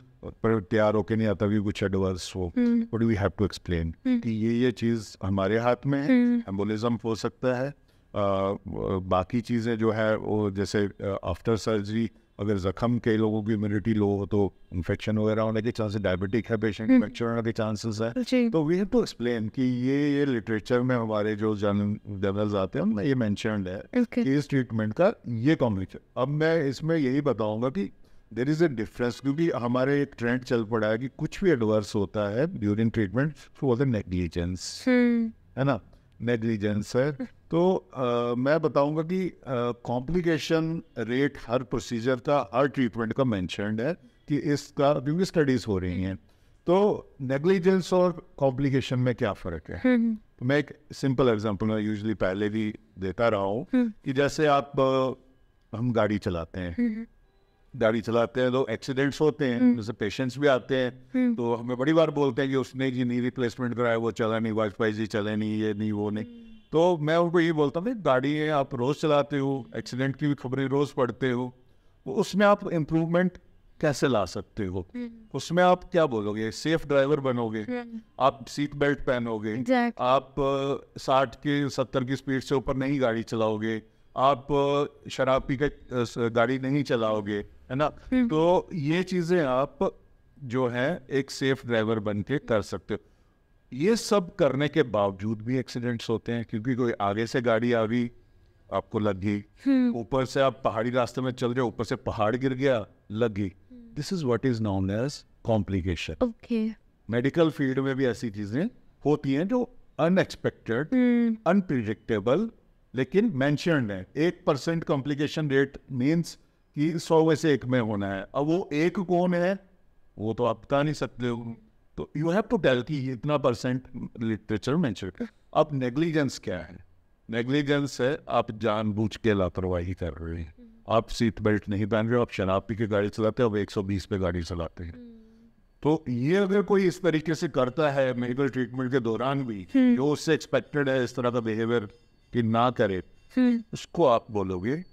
तैयार होके नहीं आता भी कुछ एडवर्स हो but we have to explain कि ये ये चीज़ हमारे हाथ में है एम्बोलिज्म हो सकता है बाकी चीज़ें जो है वो जैसे आफ्टर सर्जरी अगर जख्म के लोगों की इम्यूनिटी लो हो तो इन्फेक्शन वगैरह होने के चांसेस डायबिटिक है पेशेंट इन्फेक्शन हम्म। होने के चांसेस है तो वी हैव टू एक्सप्लेन कि ये ये लिटरेचर में हमारे जो जर्नल्स आते हैं उनमें ये मैंशन है okay. इस ट्रीटमेंट का ये कॉम्बिनेशन अब मैं इसमें यही बताऊँगा कि देर इज़ ए डिफरेंस क्योंकि हमारे एक ट्रेंड चल पड़ा है कि कुछ भी एडवर्स होता है during treatment for the negligence है ना नेग्लिजेंस है तो आ, मैं बताऊंगा कि कॉम्प्लिकेशन रेट हर प्रोसीजर का हर ट्रीटमेंट का मैंशनड है कि इसका क्योंकि स्टडीज हो रही हैं तो नेग्लिजेंस और कॉम्प्लिकेशन में क्या फ़र्क है हम्म, हम्म। तो मैं एक सिंपल एग्जांपल मैं यूजली पहले भी देता रहा हूँ हम्म। कि जैसे आप हम गाड़ी चलाते हैं गाड़ी चलाते हैं तो एक्सीडेंट्स होते हैं हम्म। जैसे पेशेंट्स भी आते हैं हम्म। तो हमें बड़ी बार बोलते हैं कि उसने जी नहीं रिप्लेसमेंट कराया वो चला नहीं वाईफाई जी चले नहीं ये नहीं वो नहीं हम्म। तो मैं उनको ये बोलता हूँ गाड़ी है आप रोज़ चलाते हो एक्सीडेंट की भी खबरें रोज़ पढ़ते हो तो उसमें आप इम्प्रूवमेंट कैसे ला सकते हो उसमें आप क्या बोलोगे सेफ ड्राइवर बनोगे आप सीट बेल्ट पहनोगे आप साठ के सत्तर की स्पीड से ऊपर नहीं गाड़ी चलाओगे आप शराब पी के गाड़ी नहीं चलाओगे है ना हम्म। तो ये चीज़ें आप जो है एक सेफ ड्राइवर बन के कर सकते हो ये सब करने के बावजूद भी एक्सीडेंट्स होते हैं क्योंकि कोई आगे से गाड़ी आ गई आपको लग गई हम्म। ऊपर से आप पहाड़ी रास्ते में चल रहे हो ऊपर से पहाड़ गिर गया लग गई this is what is known as complication okay medical field में भी ऐसी चीजें होती हैं जो अनएक्सपेक्टेड हम्म। अनप्रिडिक्टेबल लेकिन मैंशन है एक परसेंट कॉम्प्लिकेशन रेट मीन्स कि सौ में से एक में होना है अब वो एक कौन है वो तो आप बता नहीं सकते हो तो यू हैव टू टेल कि इतना परसेंट लिटरेचर मैंशन अब नेग्लिजेंस क्या है नेग्लिजेंस है आप जानबूझ के लापरवाही कर रहे हैं हम्म। आप सीट बेल्ट नहीं पहन रहे हो आप शराब पी के गाड़ी चलाते हो अब एक पे गाड़ी चलाते हैं हम्म। तो ये अगर कोई इस तरीके से करता है मेडिकल ट्रीटमेंट के दौरान भी हम्म। जो उससे एक्सपेक्टेड है इस तरह का बिहेवियर कि ना करे हम्म। उसको आप बोलोगे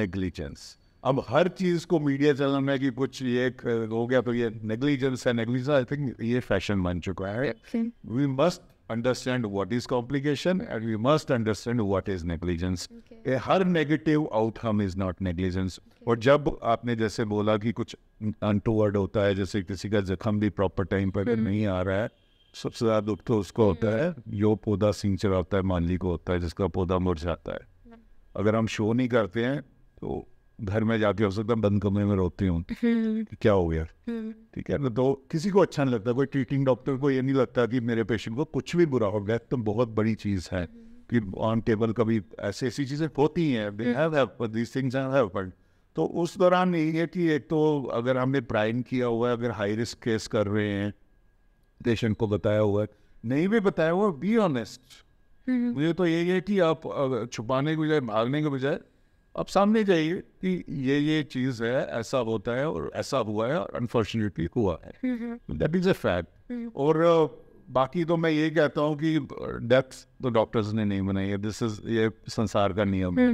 नेग्लिजेंस अब हर चीज को मीडिया चैनल में कि कुछ ये हो गया तो ये नेग्लिजेंस है नेग्लिजेंस आई थिंक ये फैशन बन चुका है we must understand what is complication and we must understand what is negligence हर negative outcome is not negligence और जब आपने जैसे बोला कि कुछ अनटूवर्ड होता है जैसे किसी का जख्म भी प्रॉपर टाइम पर हम्म। नहीं आ रहा है सबसे ज्यादा दुख तो उसको होता हम्म। है जो पौधा सिंचर होता है माली को होता है जिसका पौधा मर जाता है हम्म। अगर हम शो नहीं करते हैं तो घर में जाके हो सकता है बंद कमरे में रोते हूँ हम्म। क्या हो गया ठीक है ना तो किसी को अच्छा नहीं लगता कोई ट्रीटिंग डॉक्टर को ये नहीं लगता कि मेरे पेशेंट को कुछ भी बुरा हो गया तो बहुत बड़ी चीज़ है कि ऑन टेबल कभी ऐसी ऐसी चीज़ें होती हैं तो उस दौरान यही है कि एक तो अगर हमने प्राइम किया हुआ है अगर हाई रिस्क केस कर रहे हैं पेशेंट को बताया हुआ है नहीं भी बताया हुआ बी ऑनेस्ट हम्म। मुझे तो यही है कि आप छुपाने के बजाय भागने के बजाय आप सामने जाइए कि ये ये चीज़ है ऐसा होता है और ऐसा हुआ है और अनफॉर्चुनेटली हुआ है दैट हम्म। इज़ हम्म। अ फैक्ट और बाकी तो मैं ये कहता हूँ कि डेथ तो डॉक्टर्स ने नहीं बनाई है दिस इज ये संसार का नियम है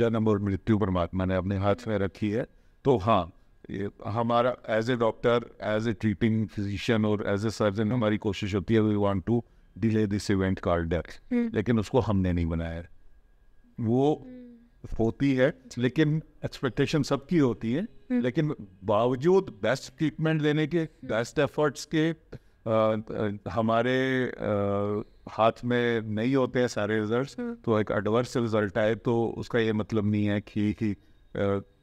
जन्म और मृत्यु परमात्मा ने अपने हाथ में रखी है तो हाँ ये हमारा as a doctor as a treating physician और एज ए सर्जन हमारी कोशिश होती है we want to delay this event card लेकिन उसको हमने नहीं बनाया वो हम्म। होती है लेकिन एक्सपेक्टेशन सबकी होती है हम्म। लेकिन बावजूद बेस्ट ट्रीटमेंट देने के बेस्ट हम्म। एफर्ट्स के आ, हमारे आ, हाथ में नहीं होते हैं सारे रिजल्ट्स तो एक एडवर्स रिजल्ट आए तो उसका ये मतलब नहीं है कि, कि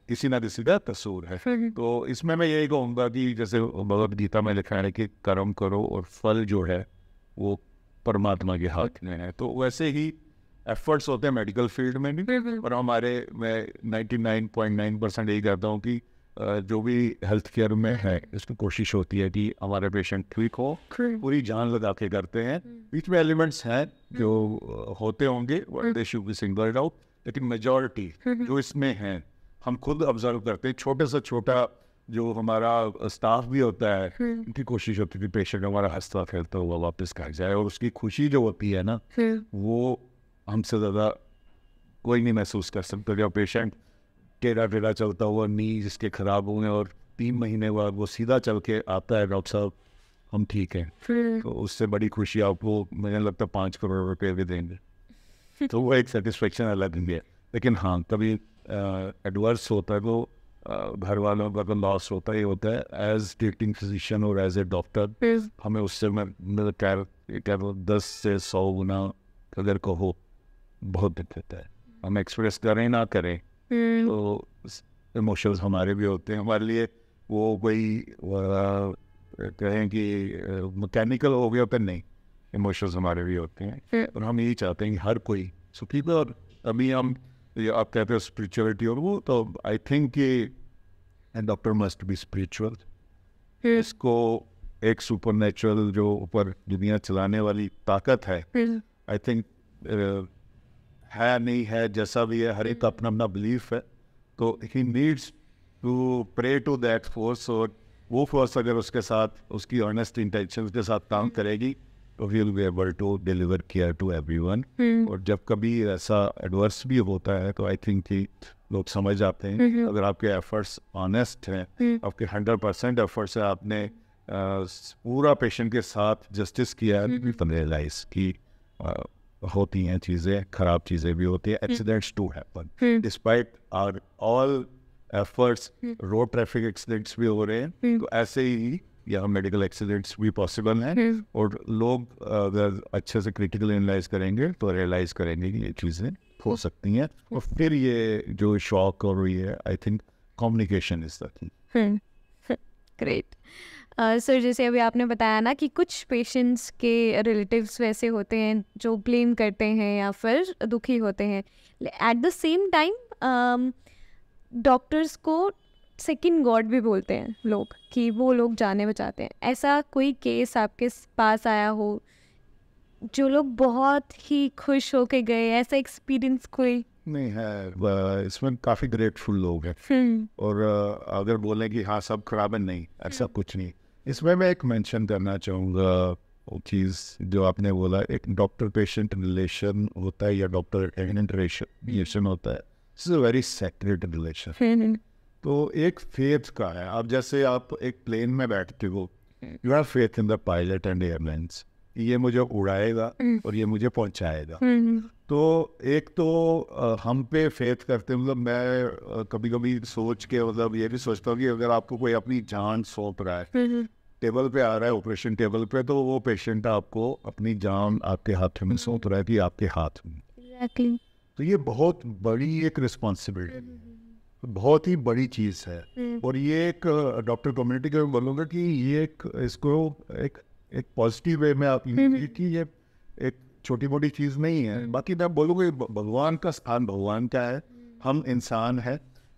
किसी ना किसी का कसूर है तो इसमें मैं यही कहूँगा कि जैसे भगवत गीता में लिखा है कि कर्म करो और फल जो है वो परमात्मा के हाथ में है तो वैसे ही एफर्ट्स होते हैं मेडिकल फील्ड में भी और हमारे मैं 99.9 परसेंट यही कहता हूँ कि जो भी हेल्थ केयर में है इसमें कोशिश होती है कि हमारे पेशेंट ठीक हो पूरी जान लगा के करते हैं बीच में एलिमेंट्स हैं जो होते होंगे they should be single out लेकिन मेजॉरिटी जो इसमें हैं हम खुद ऑब्जर्व करते छोटे से छोटा जो हमारा स्टाफ भी होता है हम्म। उनकी कोशिश होती थी पेशेंट हमारा हंसता फैलता हुआ वापस घर जाए और उसकी खुशी जो होती है ना हम्म। वो हमसे ज़्यादा कोई नहीं महसूस कर सकता जब पेशेंट टेढ़ा टेढ़ा चलता हुआ नी जिसके ख़राब हुए और तीन महीने बाद वो सीधा चल के आता है डॉक्टर साहब हम ठीक हैं हम्म। तो उससे बड़ी खुशी आपको मुझे लगता है पाँच करोड़ रुपये भी देंगे तो वो एक सेटिस्फेक्शन अलग है लेकिन हाँ कभी एडवर्स होता है वो तो, घर वालों का लॉस तो होता ही होता है एज ट्रीटिंग फिजिशियन और एज ए डॉक्टर हमें उससे में मतलब दस से सौ गुना अगर कहो बहुत दिक्कत है हम एक्सप्रेस करें ना करें तो इमोशंस हमारे भी होते हैं हमारे लिए वो कोई कहें कि मैकेनिकल हो गया पर तो नहीं इमोशंस हमारे भी होते हैं और हम यही चाहते हैं कि हर कोई सुखी और अभी हम ये आप कहते हैं स्पिरिचुअलिटी और वो तो आई थिंक कि and doctor must be spiritual इसको एक सुपर नेचुरल जो ऊपर दुनिया चलाने वाली ताकत है आई hmm. थिंक uh, है नहीं है जैसा भी है हर एक अपना अपना बिलीफ है तो he needs to pray to that force और वो फोर्स अगर उसके साथ उसकी ऑनेस्ट इंटेंशन के साथ काम hmm. करेगी will be able to deliver care to everyone और जब कभी ऐसा एडवर्स भी होता है तो आई थिंक कि लोग समझ जाते हैं hmm. अगर आपके एफर्ट्स ऑनेस्ट हैं hmm. आपके हंड्रेड परसेंट एफर्ट्स है आपने आ, पूरा पेशेंट के साथ जस्टिस किया रियलाइज hmm. तो की होती हैं चीज़ें खराब चीज़ें भी होती हैं accidents to happen despite our all efforts road traffic accidents भी हो रहे हैं तो ऐसे ही या मेडिकल एक्सीडेंट्स भी पॉसिबल हैं हम्म। और लोग अगर अच्छे से क्रिटिकल एनालाइज करेंगे तो रियलाइज करेंगे कि ये चीज़ें हो हम्म। सकती हैं और फिर ये जो शॉक और ये I think communication is thing great sir जैसे अभी आपने बताया ना कि कुछ पेशेंट्स के रिलेटिव्स वैसे होते हैं जो ब्लेम करते हैं या फिर दुखी होते हैं at the same time doctors को सेकंड गॉड भी बोलते हैं लोग कि वो लोग जाने बचाते हैं ऐसा कोई केस आपके पास आया हो जो लोग बहुत ही खुश होके गए ऐसा एक्सपीरियंस कोई नहीं है इसमें काफ़ी ग्रेटफुल लोग हैं हम्म। और अगर बोले कि हाँ सब खराब है नहीं ऐसा हम्म। कुछ नहीं इसमें मैं एक मेंशन करना चाहूँगा वो चीज़ जो आपने बोला एक डॉक्टर पेशेंट रिलेशन होता है या डॉक्टर एविडेंट रिलेशन होता है it's a very sacred relation तो एक फेथ का है अब जैसे आप एक प्लेन में बैठते हो you have faith in the pilot and airlines ये मुझे उड़ाएगा हम्म। और ये मुझे पहुंचाएगा हम्म, हम्म। तो एक तो हम पे फेथ करते मतलब मैं कभी कभी सोच के मतलब ये भी सोचता हूँ कि अगर आपको कोई अपनी जान सौंप रहा है टेबल पे आ रहा है ऑपरेशन टेबल पे तो वो पेशेंट आपको अपनी जान आपके हाथ में सौंप रहा है कि आपके हाथ में तो ये बहुत बड़ी एक रिस्पॉन्सिबिलिटी है बहुत ही बड़ी चीज़ है हम्म। और ये एक डॉक्टर कम्युनिटी के बोलूँगा कि ये एक इसको एक एक पॉजिटिव वे में आप लीजिए हम्म। कि ये एक छोटी मोटी चीज़ नहीं है हम्म। बाकी मैं बोलूँगा भगवान का स्थान भगवान का है हम इंसान है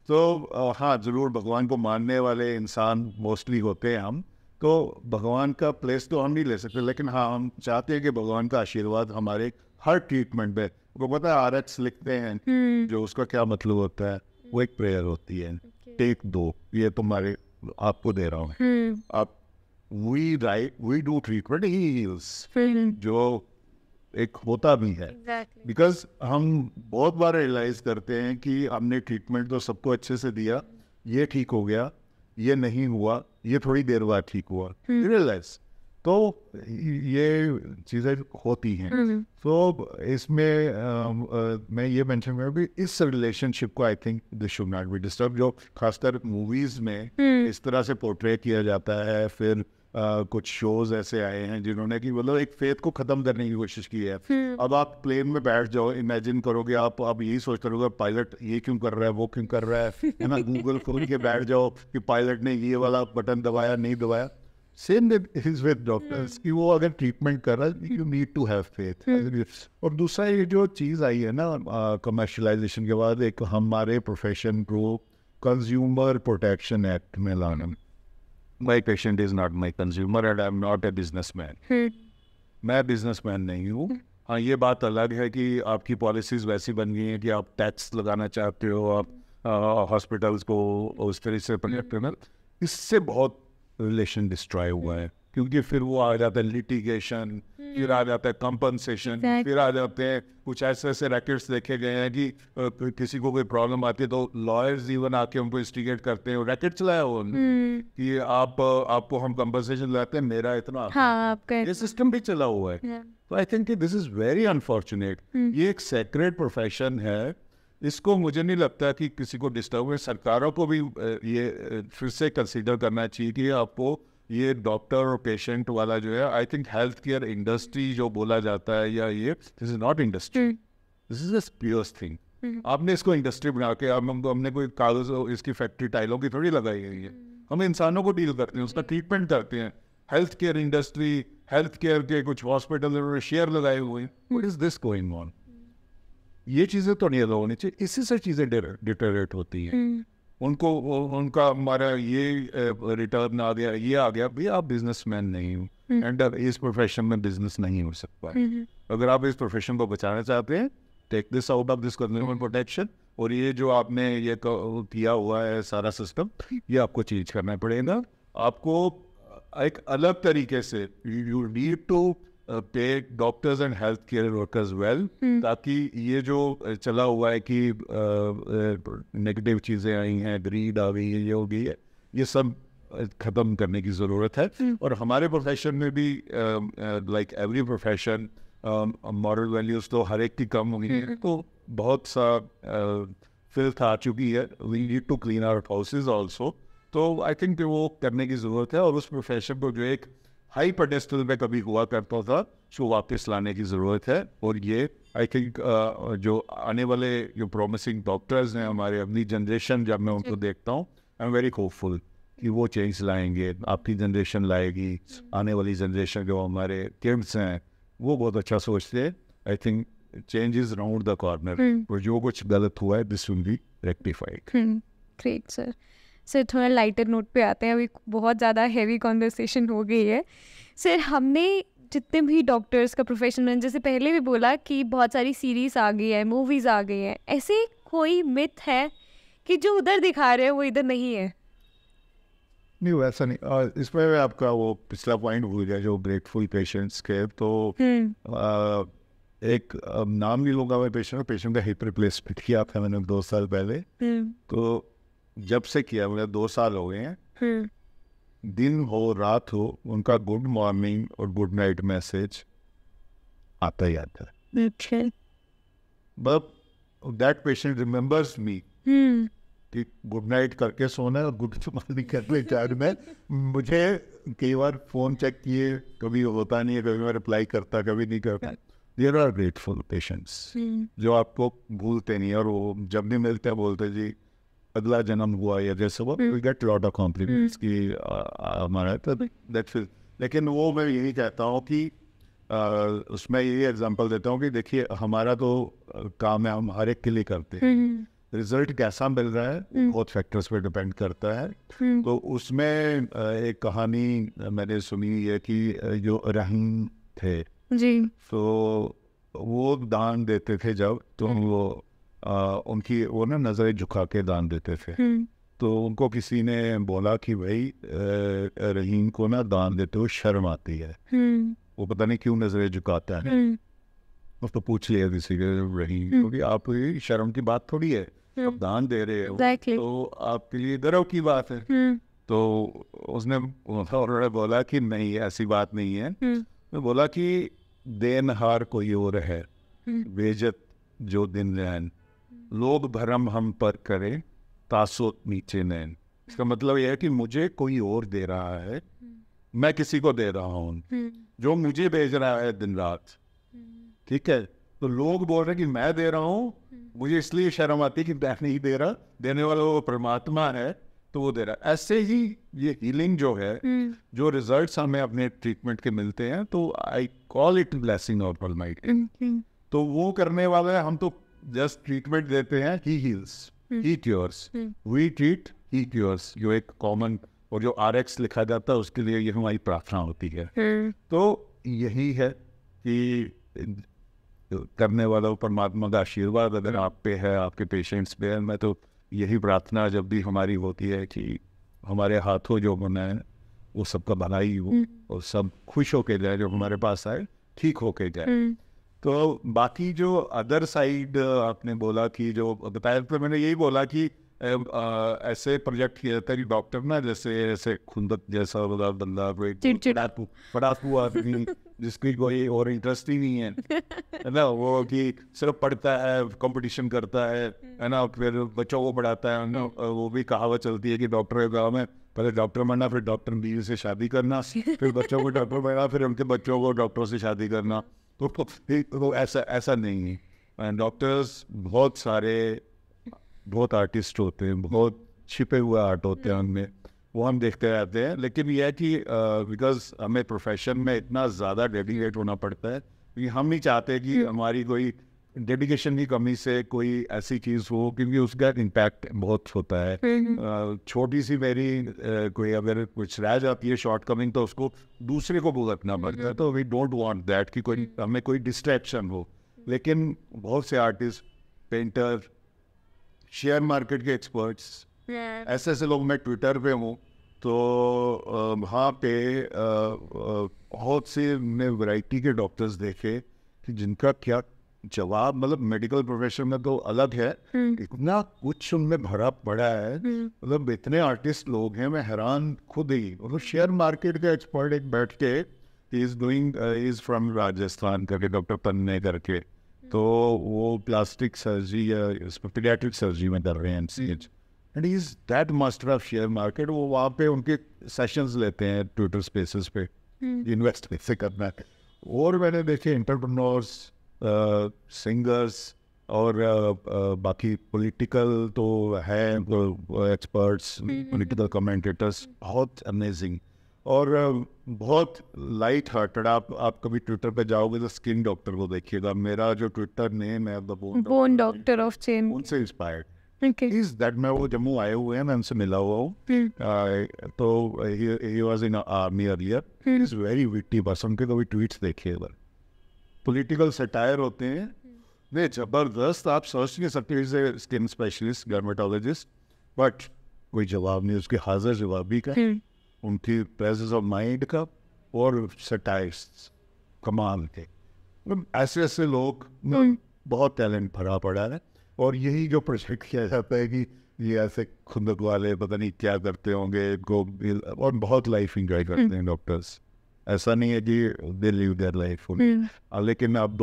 तो हाँ ज़रूर भगवान को मानने वाले इंसान मोस्टली होते हैं हम तो भगवान का प्लेस तो हम नहीं ले सकते लेकिन हाँ हम चाहते हैं कि भगवान का आशीर्वाद हमारे हर ट्रीटमेंट में वो पता है आर लिखते हैं जो उसका क्या मतलब होता है वो एक प्रेयर होती है टेक दो ये तुम्हारे आपको दे रहा हूँ आप we right we do treatment ही जो एक होता भी है बिकॉज exactly. हम बहुत बार रियलाइज करते हैं कि हमने ट्रीटमेंट तो सबको अच्छे से दिया ये ठीक हो गया ये नहीं हुआ ये थोड़ी देर बाद ठीक हुआ रियलाइज हम्म। तो ये चीज़ें होती हैं हम्म, हम्म। तो इसमें मैं ये मेंशन कर इस रिलेशनशिप को I think this should not be disturb जो खासकर मूवीज में हम्म। इस तरह से पोर्ट्रे किया जाता है फिर कुछ शोज ऐसे आए हैं जिन्होंने कि मतलब एक फेथ को खत्म करने की कोशिश की है अब आप प्लेन में बैठ जाओ इमेजिन करोगे आप अब यही सोचते रहोगे पायलट ये क्यों कर रहा है वो क्यों कर रहा है ना गूगल खोल के बैठ जाओ कि पायलट ने ये वाला बटन दबाया नहीं दबाया सेम इज विद डॉक्टर्स कि वो अगर ट्रीटमेंट कर रहा है you need to have faith और दूसरा ये जो चीज़ आई है ना कमर्शलाइजेशन के बाद एक हमारे प्रोफेशन को कंज्यूमर प्रोटेक्शन एक्ट में लाना my patient is not my consumer and I am not a businessman मैं बिजनेस मैन नहीं हूँ hmm. हाँ ये बात अलग है कि आपकी पॉलिसीज़ वैसी बन गई हैं कि आप टैक्स लगाना चाहते हो आप हॉस्पिटल्स को उस तरह से प्रोटेक्ट hmm. करना इससे बहुत रिलेशन डिस्ट्रॉय हुआ है क्योंकि फिर वो आ जाता है लिटिगेशन फिर आ hmm. जाता है कंपनसेशन फिर आ जाते हैं कुछ ऐसे ऐसे रैकेट्स देखे गए हैं कि किसी को कोई प्रॉब्लम आती है तो लॉयर्स इवन आके उनको इंस्टिगेट करते हैं रैकेट चलाया वो कि आप आपको हम कंपनसेशन लाते हैं मेरा इतना हाँ, ये सिस्टम भी चला हुआ है तो I think this is very unfortunate ये एक सेक्रेट प्रोफेशन है इसको मुझे नहीं लगता कि किसी को डिस्टर्ब है सरकारों को भी ये फिर से कंसिडर करना चाहिए कि आपको ये डॉक्टर और पेशेंट वाला जो है I think health care industry जो बोला जाता है या ये this is not industry this is pious thing आपने इसको इंडस्ट्री बना के हम हमने कोई कागज इसकी फैक्ट्री टाइलों की थोड़ी लगाई है हम्म। हम इंसानों को डील करते हैं उसका ट्रीटमेंट करते हैं health care industry health care के कुछ हॉस्पिटल शेयर लगाए हुए हैं इज दिस गोइंग ऑन ये चीज़ें तो नहीं अदा होनी चाहिए इसी से चीज़ें डिटेरेट होती हैं हम्म। उनको उनका हमारा ये रिटर्न आ गया ये आ गया भाई आप बिजनेसमैन नहीं हो एंड हम्म। इस प्रोफेशन में बिजनेस नहीं हो सकता हम्म, अगर आप इस प्रोफेशन को बचाना चाहते हैं take this out of this consumer protection और ये जो आपने ये किया हुआ है सारा सिस्टम ये आपको चेंज करना पड़ेगा आपको एक अलग तरीके से you need to pay doctors and health care workers well ताकि ये जो uh, चला हुआ है कि नेगेटिव uh, uh, चीज़ें आई हैं ग्रीड आ गई है ये हो गई है ये सब ख़त्म करने की ज़रूरत है hmm. और हमारे प्रोफेशन में भी like every profession moral values तो हर एक की कम हो गई है hmm. तो बहुत सा फिल्थ आ चुकी है we need to clean our houses also तो आई थिंक वो करने की ज़रूरत है और उस प्रोफेशन को जो एक हाई पेडेस्टल में कभी हुआ करता था जो वापस लाने की ज़रूरत है और ये आई थिंक uh, जो आने वाले जो प्रोमिसिंग डॉक्टर्स हैं हमारे अपनी जनरेशन जब मैं उनको देखता हूँ आई एम वेरी होपफुल कि वो चेंज लाएंगे आपकी जनरेशन लाएगी आने वाली जनरेशन जो हमारे किड्स हैं वो बहुत अच्छा सोचते हैं I think change is round the corner और जो कुछ गलत हुआ है this will be rectified great sir sir थोड़ा लाइटर नोट पे आते हैं अभी बहुत ज़्यादा हैवी कॉन्वर्सेशन हो गई है सर हमने जितने भी डॉक्टर्स का प्रोफेशन मैंने जैसे पहले भी बोला कि बहुत सारी सीरीज़ आ गई है मूवीज़ आ गई हैं ऐसे कोई मिथ है कि जो उधर दिखा रहे हैं वो इधर नहीं है नहीं वैसा नहीं और इस पर आपका वो पिछला पॉइंट भूल गया जो ग्रेटफुल पेशेंट्स के तो आ, हम्म। एक नाम भी लूंगा मैं पेशेंट पेशेंट का हिप रिप्लेसमेंट किया था मैंने दो साल पहले हम्म। तो जब से किया मतलब दो साल हो गए हैं हम्म। दिन हो रात हो उनका गुड मॉर्निंग और गुड नाइट मैसेज आता ही आता है but that patient remembers me कि गुड नाइट करके सोना है और गुड मॉर्निंग करने चार मैं मुझे कई बार फ़ोन चेक किए कभी होता नहीं है कभी मैं रिप्लाई करता कभी नहीं करता देर आर ग्रेटफुल पेशेंट्स जो आपको भूलते नहीं और वो जब भी मिलते हैं बोलते जी अगला जन्म हुआ या जैसे वो we get lot of compliments कि हमारा तो दैट्स लेकिन वो मैं यही चाहता हूँ कि उसमें यही एग्जांपल देता हूँ कि देखिए हमारा तो काम है हम हर एक के लिए करते हैं रिजल्ट हम्म, हम्म। कैसा मिल रहा है बहुत हम्म। फैक्टर्स पे डिपेंड करता है तो उसमें एक कहानी मैंने सुनी है कि जो रहीम थे जी तो वो दान देते थे जब तो वो आ, उनकी वो ना नज़रें झुका के दान देते थे हम्म। तो उनको किसी ने बोला कि भाई रहीम को ना दान देते हुए शर्म आती है हम्म। वो पता नहीं क्यों नज़रें झुकाता है हम्म। उसको तो पूछ लिया किसी के रहीम क्योंकि आप शर्म की बात थोड़ी है आप दान दे रहे हो exactly. तो आपके लिए गर्व की बात है तो उसने उन्होंने बोला कि नहीं ऐसी बात नहीं है तो बोला कि देनहार कोई और है बेजत जो दिन रहन लोग भरम हम पर करें तासो नीचे नैन इसका मतलब यह है कि मुझे कोई और दे रहा है हम्म। मैं किसी को दे रहा हूं हम्म। जो मुझे भेज रहा है दिन रात हम्म। ठीक है तो लोग बोल रहे कि मैं दे रहा हूं मुझे इसलिए शर्म आती कि मैं नहीं दे रहा देने वाला वो परमात्मा है तो वो दे रहा ऐसे ही ये हीलिंग जो है जो रिजल्ट्स हमें अपने ट्रीटमेंट के मिलते हैं तो I call it blessing of तो वो करने वाला है हम तो जस्ट ट्रीटमेंट देते हैं he heals he cures we treat he cures जो एक कॉमन और जो आर एक्स लिखा जाता है उसके लिए ये हमारी प्रार्थना होती है hmm. तो यही है कि करने वाला परमात्मा का आशीर्वाद अगर आप पे है आपके पेशेंट्स पे है मैं तो यही प्रार्थना जब भी हमारी होती है कि हमारे हाथों जो बने है वो सबका भलाई हो hmm. और सब खुश होके जाए जो हमारे पास आए ठीक होके जाए hmm. तो बाकी जो अदर साइड uh, आपने बोला कि जो पहले तो मैंने यही बोला कि uh, uh, ऐसे प्रोजेक्ट किया जाता है डॉक्टर ना जैसे ऐसे खुंदक जैसा बड़ा बंदा पड़ाकू आदमी जिसकी कोई और इंटरेस्ट ही नहीं है है ना वो कि सिर्फ पढ़ता है कंपटीशन करता है है ना फिर बच्चों को पढ़ाता है ना हम्म। वो भी कहावत चलती है कि डॉक्टर के गाँव में पहले डॉक्टर बनना फिर डॉक्टर बीवी से शादी करना फिर बच्चों को डॉक्टर बनना फिर उनके बच्चों को डॉक्टरों से शादी करना तो, तो ऐसा ऐसा नहीं है डॉक्टर्स बहुत सारे बहुत आर्टिस्ट होते हैं बहुत छिपे हुए आर्ट होते हैं hmm. उनमें वो हम देखते रहते हैं लेकिन यह है कि बिकॉज हमें प्रोफेशन में इतना ज़्यादा डेडिकेट होना पड़ता है कि हम नहीं चाहते कि hmm. हमारी कोई डेडिकेशन की कमी से कोई ऐसी चीज़ हो क्योंकि उसका इम्पैक्ट बहुत होता है छोटी सी मेरी कोई अगर कुछ रह जाती है शॉर्ट कमिंग तो उसको दूसरे को भुगतना पड़ता है तो वी डोंट वांट दैट कि कोई हम्म। हमें कोई डिस्ट्रैक्शन हो लेकिन बहुत से आर्टिस्ट पेंटर शेयर मार्केट के एक्सपर्ट्स ऐसे ऐसे लोग मैं ट्विटर पे हूँ तो वहाँ पे बहुत से मैं वैरायटी के डॉक्टर्स देखे कि जिनका क्या जवाब मतलब मेडिकल प्रोफेशन में तो अलग है हम्म। इतना कुछ उनमें भरा पड़ा है हम्म। मतलब इतने आर्टिस्ट लोग हैं मैं हैरान खुद ही मतलब शेयर मार्केट के एक्सपर्ट एक बैठ के is doing is from Rajasthan करके डॉक्टर पन्ने करके हम्म। तो वो प्लास्टिक सर्जरी या पीडियाट्रिक सर्जरी में कर रहे हैं M C H and is that master of share market वो वहाँ पे उनके सेशंस लेते हैं ट्विटर स्पेसेस पे इन्वेस्ट कैसे करना है और मैंने देखे इंटरप्रनोर्स सिंगर्स uh, और uh, uh, बाकी पॉलिटिकल तो है एक्सपर्ट्स पॉलिटिकल कमेंटेटर्स बहुत अमेजिंग और बहुत लाइट हार्टेड आप आप कभी ट्विटर पे जाओगे तो स्किन डॉक्टर को देखिएगा मेरा जो ट्विटर नेम है बोन डॉक्टर ऑफ चेन उनसे इंस्पायर्ड इज दैट मैं वो जम्मू आए हुए हैं मैं उनसे मिला हुआ हूँ हम्म। तो he was in army earlier is very witty person के कभी ट्वीट्स देखिएगा पॉलिटिकल सेटायर होते हैं नहीं जबरदस्त आप सोच नहीं सकते is a skin specialist dermatologist but कोई जवाब नहीं उसके हाजिर जवाबी का हम्म। उनकी प्रेजेंस ऑफ माइंड का और सटायर्स कमाल थे मतलब ऐसे ऐसे लोग हम्म। बहुत टैलेंट भरा पड़ा है और यही जो प्रोजेक्ट किया जाता है कि ये ऐसे खुंदक वाले पता नहीं क्या करते होंगे और बहुत लाइफ इंजॉय करते हम्म। हैं डॉक्टर्स ऐसा नहीं है कि दे लीव देयर लाइफ लेकिन अब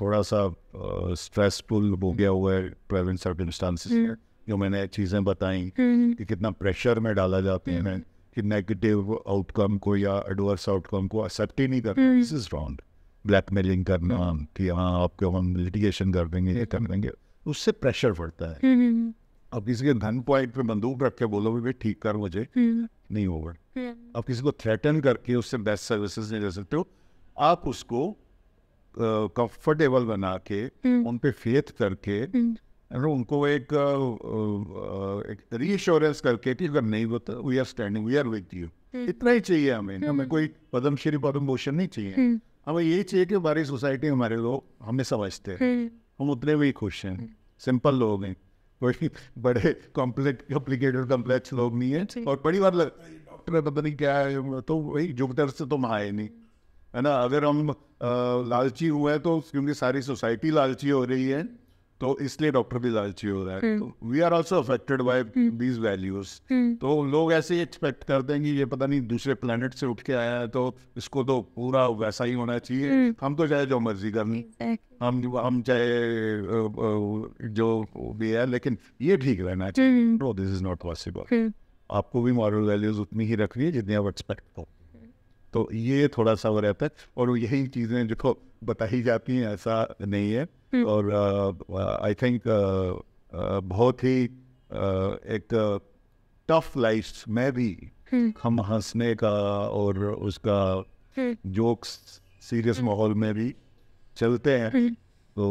थोड़ा सा स्ट्रेसफुल हो गया हुआ है प्रेजेंट सर्कमस्टांसिस हम्म। जो मैंने चीज़ें बताई हम्म, हम्म। कि कितना प्रेशर में डाला जाते हैं कि नेगेटिव आउटकम को या एडवर्स आउटकम को एक्सेप्ट ही नहीं करना दिस इज रॉन्ग ब्लैकमेलिंग करना कि हाँ आपके हम लिटिगेशन कर देंगे ये कर देंगे उससे प्रेशर पड़ता है अब किसी के धन पॉइंट पे बंदूक रख के बोलो भाई ठीक कर मुझे हम्म। नहीं होगा हम्म। अब किसी को थ्रेटन करके उससे बेस्ट सर्विसेज नहीं दे सकते हो आप उसको कंफर्टेबल बना के हम्म। उन पे फेथ करके उनको एक, रीश्योरेंस करके कि अगर नहीं होता we are standing we are with you इतना ही चाहिए हमें हमें कोई पद्मश्री पद्म भूषण नहीं चाहिए हमें यही चाहिए कि हमारी सोसाइटी हमारे लोग हमें समझते हैं हम उतने भी खुश हैं सिंपल लोग हैं कोई बड़े कॉम्प्लेक्स कॉम्प्लिकेटेड कॉम्प्लेक्स लोग नहीं है और बड़ी बार लग डॉक्टर पता नहीं क्या है तो वही जुपिटर से तो आए नहीं है ना अगर हम लालची हुए हैं तो क्योंकि सारी सोसाइटी लालची हो रही है तो इसलिए डॉक्टर भी लालची हो रहा है we are also affected by these values तो लोग ऐसे ही एक्सपेक्ट करते हैं कि ये पता नहीं दूसरे प्लानट से उठ के आया है तो इसको तो पूरा वैसा ही होना चाहिए हम्म। हम तो चाहे जो मर्जी कर लें हम हम चाहे जो भी है लेकिन ये ठीक रहना चाहिए दिस इज नॉट पॉसिबल आपको भी मॉरल वैल्यूज उतनी ही रखनी है जितनी आप एक्सपेक्ट हो तो ये थोड़ा सा वो रहता है और यही चीज़ें जो बताई जाती हैं ऐसा नहीं है हम्म। और I uh, think uh, uh, बहुत ही uh, एक टफ लाइफ में भी हम्म। हम हंसने का और उसका जोक्स हम्म। सीरियस माहौल में भी चलते हैं तो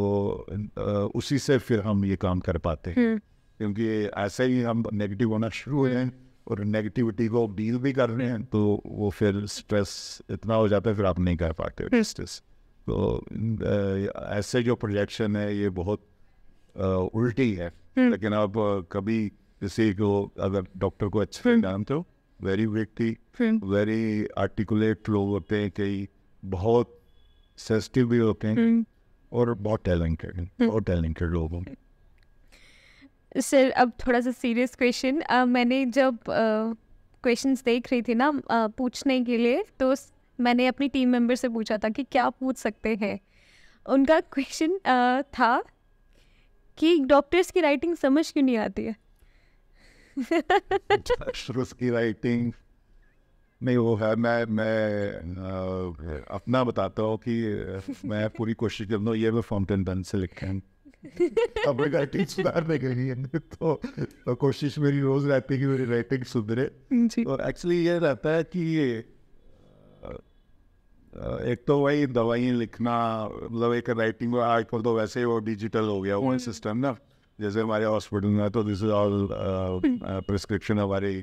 उसी से फिर हम ये काम कर पाते हैं क्योंकि ऐसे ही हम नेगेटिव होना शुरू हो हैं और नेगेटिविटी को डील भी कर रहे हैं तो वो फिर स्ट्रेस इतना हो जाता है फिर आप नहीं कर पाते स्ट्रेस hmm. तो ऐसे जो प्रोजेक्शन है ये बहुत उल्टी है hmm. लेकिन आप कभी किसी को अगर डॉक्टर को अच्छे hmm. जानते हो वेरी व्यक्ति वेरी आर्टिकुलेट लोग होते हैं कई बहुत सेंसिटिव भी होते हैं और बहुत टैलेंटेड बहुत टैलेंटेड लोग होंगे सर अब थोड़ा सा सीरियस क्वेश्चन मैंने जब क्वेश्चंस uh, देख रही थी ना uh, पूछने के लिए तो मैंने अपनी टीम मेंबर से पूछा था कि क्या पूछ सकते हैं उनका क्वेश्चन uh, था कि डॉक्टर्स की राइटिंग समझ क्यों नहीं आती है की राइटिंग नहीं वो है मैं मैं अपना बताता हूँ कि मैं पूरी कोशिश कर हूँ ये मैं फाउंटेन पेन से लिखा अब राइटिंग सुधारने के लिए तो, तो कोशिश मेरी रोज रहती है कि मेरी राइटिंग सुधरे और एक्चुअली तो ये रहता है कि एक तो वही दवाइयाँ लिखना मतलब एक राइटिंग आजकल तो वैसे ही वो डिजिटल हो गया वो सिस्टम हम्म। ना जैसे हमारे हॉस्पिटल में तो दिस इज ऑल प्रिस्क्रिप्शन हमारी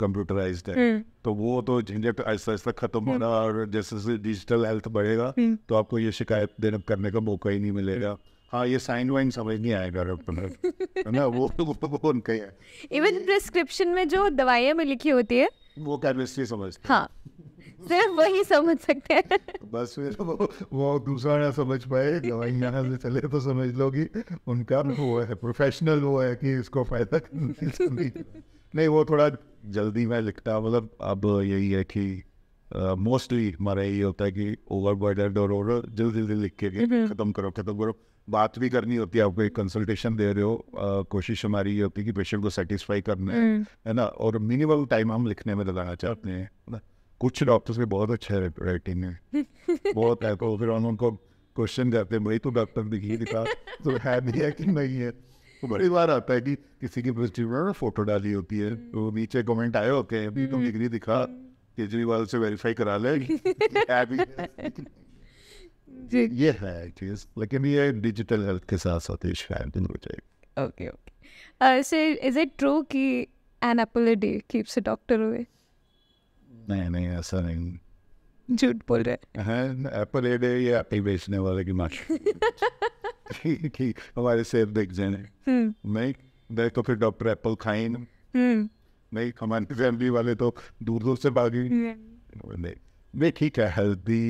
कंप्यूटराइज है हम्म। तो वो तो झंझट आहिस्ता आहिस्ता खत्म होना हम्म। और जैसे जैसे डिजिटल हेल्थ बढ़ेगा तो आपको ये शिकायत देने करने का मौका ही नहीं मिलेगा हाँ ये साइन वाइन समझ नहीं आएगा डॉक्टर ना वो उनका है इवन प्रिस्क्रिप्शन में जो दवाइयाँ में लिखी होती है वो केमिस्ट्री समझते हाँ सिर्फ वही समझ सकते हैं बस फिर वो, वो दूसरा ना समझ पाए दवाइयाँ यहाँ से चले तो समझ लोगी उनका वो है प्रोफेशनल वो है कि इसको फायदा नहीं वो थोड़ा जल्दी मैं लिखता मतलब अब यही है कि मोस्टली uh, हमारा यही होता है कि ओवर बर्डन और ओवर जल्दी जल्दी लिख के हम्म। खत्म करो खत्म करो बात भी करनी होती है आपको एक कंसल्टेशन दे रहे हो आ, कोशिश हमारी ये होती है कि पेशेंट को सेटिस्फाई करना है हम्म। है ना और मिनिमम टाइम हम लिखने में लगाना चाहते हैं ना कुछ डॉक्टर्स के बहुत अच्छे राइटिंग है बहुत है तो फिर हम उनको क्वेश्चन करते हैं भाई तो डॉक्टर दिखिए दिखा तो है भी है कि नहीं है तो बड़ी बार आता है कि किसी की पॉजिटिव फोटो डाली होती है हम्म। तो नीचे कमेंट आए होते हैं अभी तुम डिग्री हम्म। दिखा केजरीवाल से वेरीफाई करा ले जी ये है चीज लेकिन ये डिजिटल हेल्थ के साथ साथ ये शायद हो जाएगी okay okay sir is it true कि an apple a day keeps a doctor away नहीं नहीं ऐसा नहीं झूठ बोल रहे हैं एप्पल अ डे ये आप ही बेचने वाले की माँ कि हमारे सेहत देख जाने नहीं देख तो फिर डॉक्टर एप्पल खाए ना हम्म। नहीं हमारी फैमिली वाले तो दूर दूर से भागी हम्म। नहीं नहीं ठीक है हेल्दी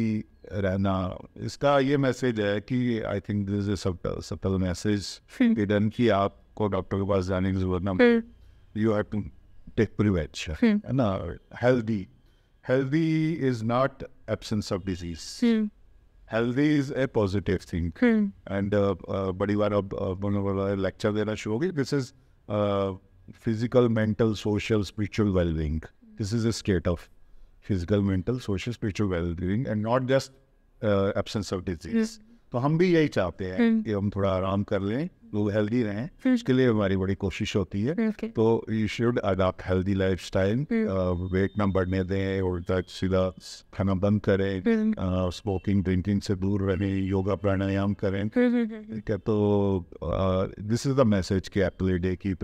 रहना इसका ये मैसेज है कि I think this is subtle message return कि आपको डॉक्टर के पास जाने की जरूरत ना you have to take prevention है ना healthy healthy is not absence of disease healthy is a positive thing and बड़ी बार अब लेक्चर देना शुरू होगी this is physical mental social spiritual wellbeing this is a state of physical, mental, social, spiritual well being, and not just uh, absence of disease. Mm. तो हम भी यही चाहते हैं हम्म। कि हम थोड़ा आराम कर लें लोग हेल्दी रहें इसके हम्म। लिए हमारी बड़ी कोशिश होती है हम्म, तो you should adopt healthy lifestyle weight ना बढ़ने दें और सीधा खाना बंद करें स्मोकिंग ड्रिंकिंग uh, से दूर रहें योगा प्राणायाम करें ठीक है तो दिस इज द मैसेज कि एप्पल डे की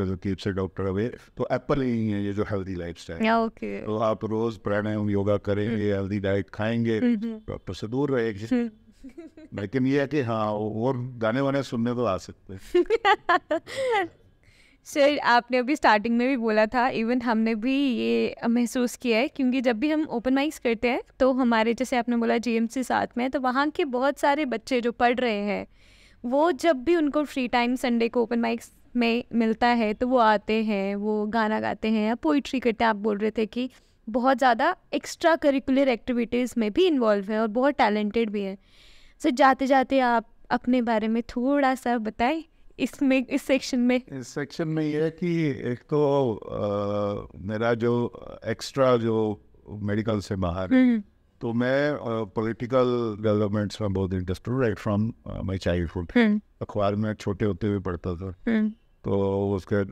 डॉक्टर अवे तो एप्पल ही है ये जो हेल्दी लाइफ स्टाइल तो आप रोज प्राणायाम योगा करेंगे हेल्दी डाइट खाएंगे डॉक्टर से दूर रहेंगे लेकिन ये है कि हाँ वो गाने वाने सुनने तो आ सकते हैं सर आपने अभी स्टार्टिंग में भी बोला था इवन हमने भी ये महसूस किया है क्योंकि जब भी हम ओपन माइक्स करते हैं तो हमारे जैसे आपने बोला सी साथ में तो वहाँ के बहुत सारे बच्चे जो पढ़ रहे हैं वो जब भी उनको फ्री टाइम संडे को ओपन माइक्स में मिलता है तो वो आते हैं वो गाना गाते हैं या पोइट्री करते हैं आप बोल रहे थे कि बहुत ज़्यादा एक्स्ट्रा करिकुलर एक्टिविटीज़ में भी इन्वॉल्व है और बहुत टैलेंटेड भी हैं सर जाते जाते आप अपने बारे में थोड़ा सा बताएं इसमें इस सेक्शन में इस सेक्शन में यह है कि एक तो आ, मेरा जो एक्स्ट्रा जो मेडिकल से बाहर हम्म। तो मैं पॉलिटिकल डेवलपमेंट्स में बहुत interested right from my childhood अखबार में छोटे होते हुए पढ़ता था हम्म। तो उसके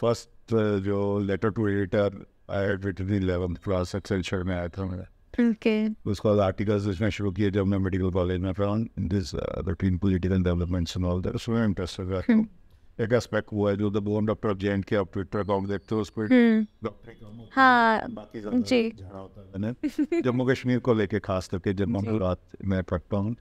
फर्स्ट जो letter to editor I had written class Accenture में आया था मेरा okay. उसके आर्टिकल्स शुरू किए जब मैं मेडिकल कॉलेज में fan this developments and all that एक एस्पेक्ट हुआ है जो द बोन डॉक्टर जैन के आप ट्विटर अकाउंट देखते हो उस पर जी जम्मू कश्मीर को लेके खास करके जब मैं रात में पढ़ता हूँ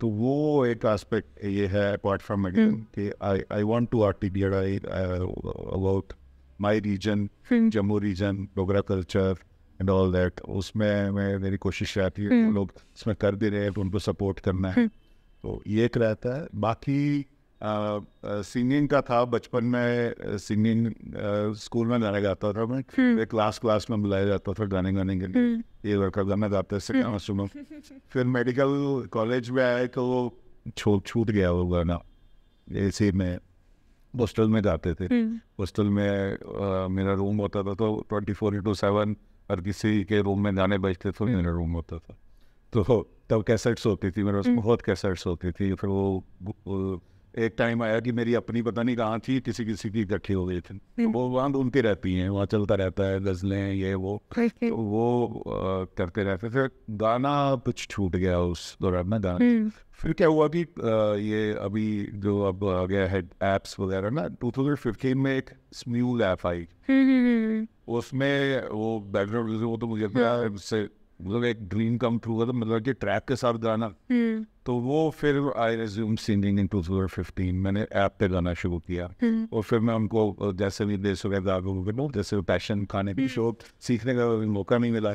तो वो एक एस्पेक्ट ये है अपार्ट फ्रॉम मेडिकल कि I I want to articulate about my region Jammu region Dogra culture and all that उसमें मैं मेरी कोशिश रहती है हम्म। लोग इसमें कर दे रहे हैं तो उनको सपोर्ट करना है हम्म। तो ये एक रहता है बाकी सिंगिंग का था बचपन में सिंगिंग स्कूल में गाने गाता था मैं हम्म। क्लास क्लास में बुलाया जाता था गाने गाने के लिए ये लड़का गाना गाते सुनो फिर मेडिकल कॉलेज में आए तो वो छूट छूट गया वो गाना ऐसे में हॉस्टल में जाते थे हॉस्टल में मेरा रूम होता था तो ट्वेंटी फोर इंटू सेवन और किसी के रूम में गाने बजते थे मेरा रूम होता था तो तब कैसेट्स होती थी मेरे पास बहुत कैसेट्स होती थी फिर वो एक टाइम आया कि मेरी अपनी पता नहीं कहाँ थी किसी किसी की इकट्ठी हो गई थी हम्म। वो वहाँ ढूंढती रहती हैं वहाँ चलता रहता है गजलें ये वो तो वो आ, करते रहते फिर गाना कुछ छूट गया उस दौरान ना गाना हम्म। फिर क्या हुआ कि ये अभी जो अब आ गया है एप्स वगैरह ना टू थाउजेंड फिफ्टीन में एक स्म्यूल ऐप आई हम्म, उसमें वो बैकग्राउंड वो तो मुझे हाँ। मतलब एक ड्रीम कम ट्रू हुआ था मतलब कि ट्रैक के साथ गाना hmm. तो वो फिर आई रिज्यूम सिंगिंग इन 2015 मैंने ऐप पे गाना शुरू किया hmm. और फिर मैं उनको जैसे भी देश वगैरह मतलब जैसे पैशन खाने की hmm. हम्म। शौक सीखने का मौका नहीं मिला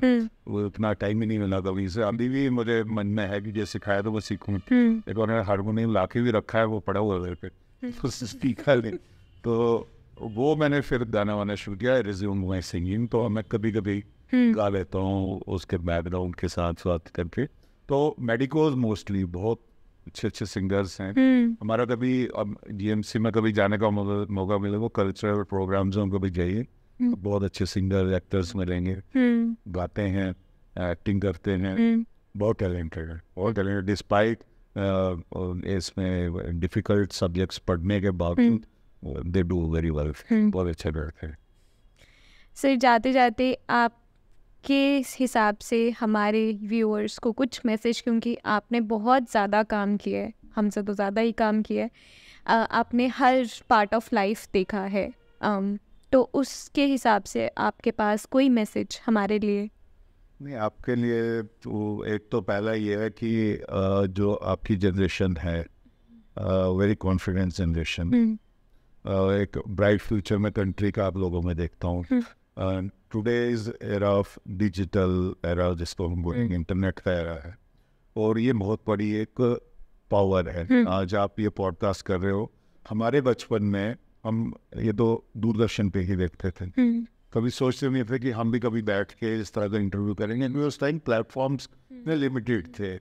वो इतना टाइम ही नहीं मिला कभी से अभी भी मुझे मन में है कि जो सिखाया तो वो सीखूँ एक बार हारमोनियम ला के भी रखा है वो पड़ा हुआ घर पे स्पीकर सीखा नहीं तो वो मैंने फिर गाना वाना शुरू किया रिज्यूम माई सिंगिंग तो मैं कभी कभी हम्म। गा लेता हूँ उसके बैकग्राउंड के साथ साथ करके तो मेडिकोज मोस्टली बहुत अच्छे अच्छे सिंगर्स हैं हम्म। हमारा कभी अब जीएमसी में कभी जाने का मौका मिले वो कल्चरल प्रोग्राम्स में कभी जाइए हम्म। तो बहुत अच्छे सिंगर एक्टर्स मिलेंगे गाते हैं एक्टिंग करते हैं बहुत टैलेंटेड है बहुत टैलेंटेड डिस्पाइट इसमें डिफिकल्ट सब्जेक्ट्स पढ़ने के बावजूद दे डू वेरी वेल बहुत अच्छा करते हैं सर जाते जाते आप के हिसाब से हमारे व्यूअर्स को कुछ मैसेज क्योंकि आपने बहुत ज़्यादा काम किया है हमसे तो ज़्यादा ही काम किया है आपने हर पार्ट ऑफ लाइफ देखा है um, तो उसके हिसाब से आपके पास कोई मैसेज हमारे लिए नहीं आपके लिए तो एक तो पहला ये है कि जो आपकी जनरेशन है वेरी कॉन्फिडेंस जनरेशन एक ब्राइट फ्यूचर में कंट्री का आप लोगों में देखता हूँ हम्म। Today's era of digital era जिसको हम बोलेंगे इंटरनेट का एरा है और ये बहुत बड़ी एक पावर है हम्म। आज आप ये पॉडकास्ट कर रहे हो हमारे बचपन में हम ये तो दूरदर्शन पे ही देखते थे हम्म। कभी सोचते नहीं थे कि हम भी कभी बैठ के इस तरह का इंटरव्यू करेंगे उस टाइम प्लेटफॉर्म्स में लिमिटेड थे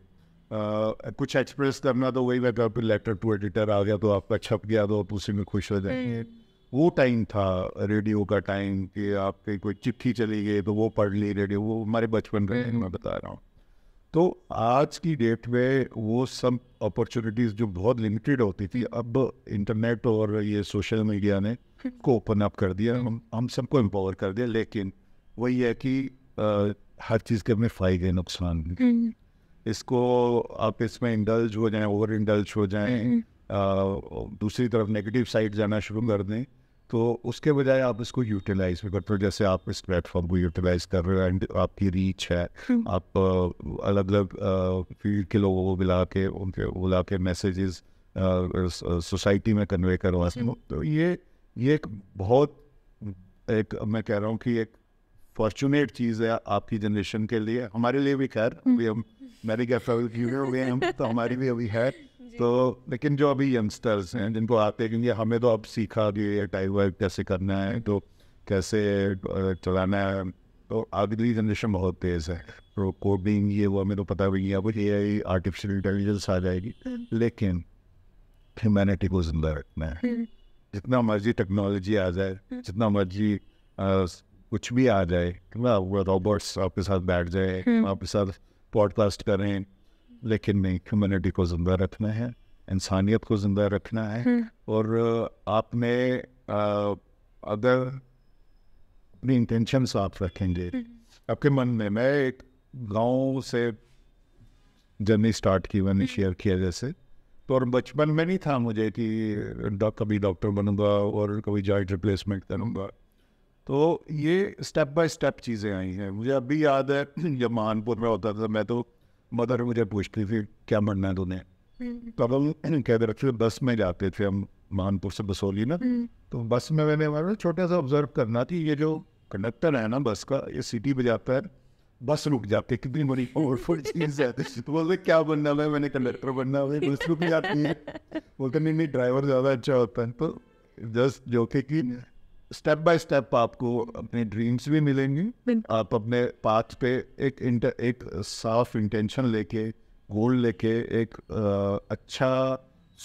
Uh, कुछ एक्सप्रेस करना तो वही मैं लेटर टू एडिटर आ गया तो आपका छप गया तो आप उसी में खुश हो जाएंगे हम्म। वो टाइम था रेडियो का टाइम कि आपके कोई चिट्ठी चली गई तो वो पढ़ ली रेडियो वो हमारे बचपन का हम्म। मैं बता रहा हूँ तो आज की डेट में वो सब अपॉर्चुनिटीज़ जो बहुत लिमिटेड होती थी हम्म। अब इंटरनेट और ये सोशल मीडिया ने हम्म। को ओपन अप कर दिया हम हम सबको एम्पावर कर दिया लेकिन वही है कि आ, हर चीज़ के अपने फ़ायदे नुकसान इसको आप इसमें इंडल्ज हो जाएं ओवर इंडल्ज हो जाएं दूसरी तरफ नेगेटिव साइड जाना शुरू कर दें तो उसके बजाय आप इसको यूटिलाइज भी करते हो जैसे आप इस प्लेटफॉर्म को यूटिलाइज कर रहे हो एंड आपकी रीच है hmm. आप अलग अलग फील्ड के लोगों को बुला के उनके बुला के मैसेजेस सोसाइटी में कन्वे करवा सको तो ये ये एक बहुत एक मैं कह रहा हूँ कि एक फॉर्चुनेट चीज़ है आपकी जनरेशन के लिए हमारे लिए भी खैर अभी हम मेरी एफ हुए हम तो हमारी भी अभी है तो लेकिन जो अभी यंगस्टर्स हैं जिनको आते हैं क्योंकि हमें तो अब सीखा कि वर्क कैसे करना है तो कैसे चलाना है तो अगली जनरेशन बहुत तेज़ है तो कोडिंग ये वो हमें तो पता भी नहीं कुछ ए आई आर्टिफिशियल इंटेलिजेंस आ जाएगी हम्म। लेकिन ह्यूमैनिटी को जिंदा रखना है हम्म। जितना मर्जी टेक्नोलॉजी आ जाए हम्म। जितना मर्जी कुछ भी आ जाए रोबोट्स आपके साथ बैठ जाए आपके साथ पॉडकास्ट करें लेकिन नहीं ह्यूमैनिटी को ज़िंदा रखना है इंसानियत को ज़िंदा रखना है हम्म। और आपने अगर अपनी इंटेंशन साफ रखेंगे हम्म। आपके मन में मैं एक गांव से जर्नी स्टार्ट की मैंने शेयर हम्म। किया जैसे तो और बचपन में नहीं था मुझे कि कभी डॉक्टर बनूंगा और कभी जॉइंट रिप्लेसमेंट करूँगा तो ये स्टेप बाय स्टेप चीज़ें आई हैं मुझे अभी याद है जब महानपुर में होता था मैं तो मदर मुझे पूछती थी क्या बनना है तूने हम्म। तब तो हम कह रखे बस में जाते थे हम मानपुर से बसोली ना हम्म। तो बस में मैंने हमारे छोटा सा ऑब्जर्व करना थी ये जो कंडक्टर है ना बस का ये सीटी बजाता है बस रुक जाते कितनी बड़ी पावरफुल चीज है तो बोलते क्या बनना है मैंने कंडक्टर बनना है बस रुक जाती है बोलते नहीं नहीं ड्राइवर ज़्यादा अच्छा होता है तो जस्ट जो कि स्टेप बाय स्टेप आपको अपने ड्रीम्स भी मिलेंगे आप अपने पाथ पे एक इंटर एक साफ इंटेंशन लेके गोल लेके एक आ, अच्छा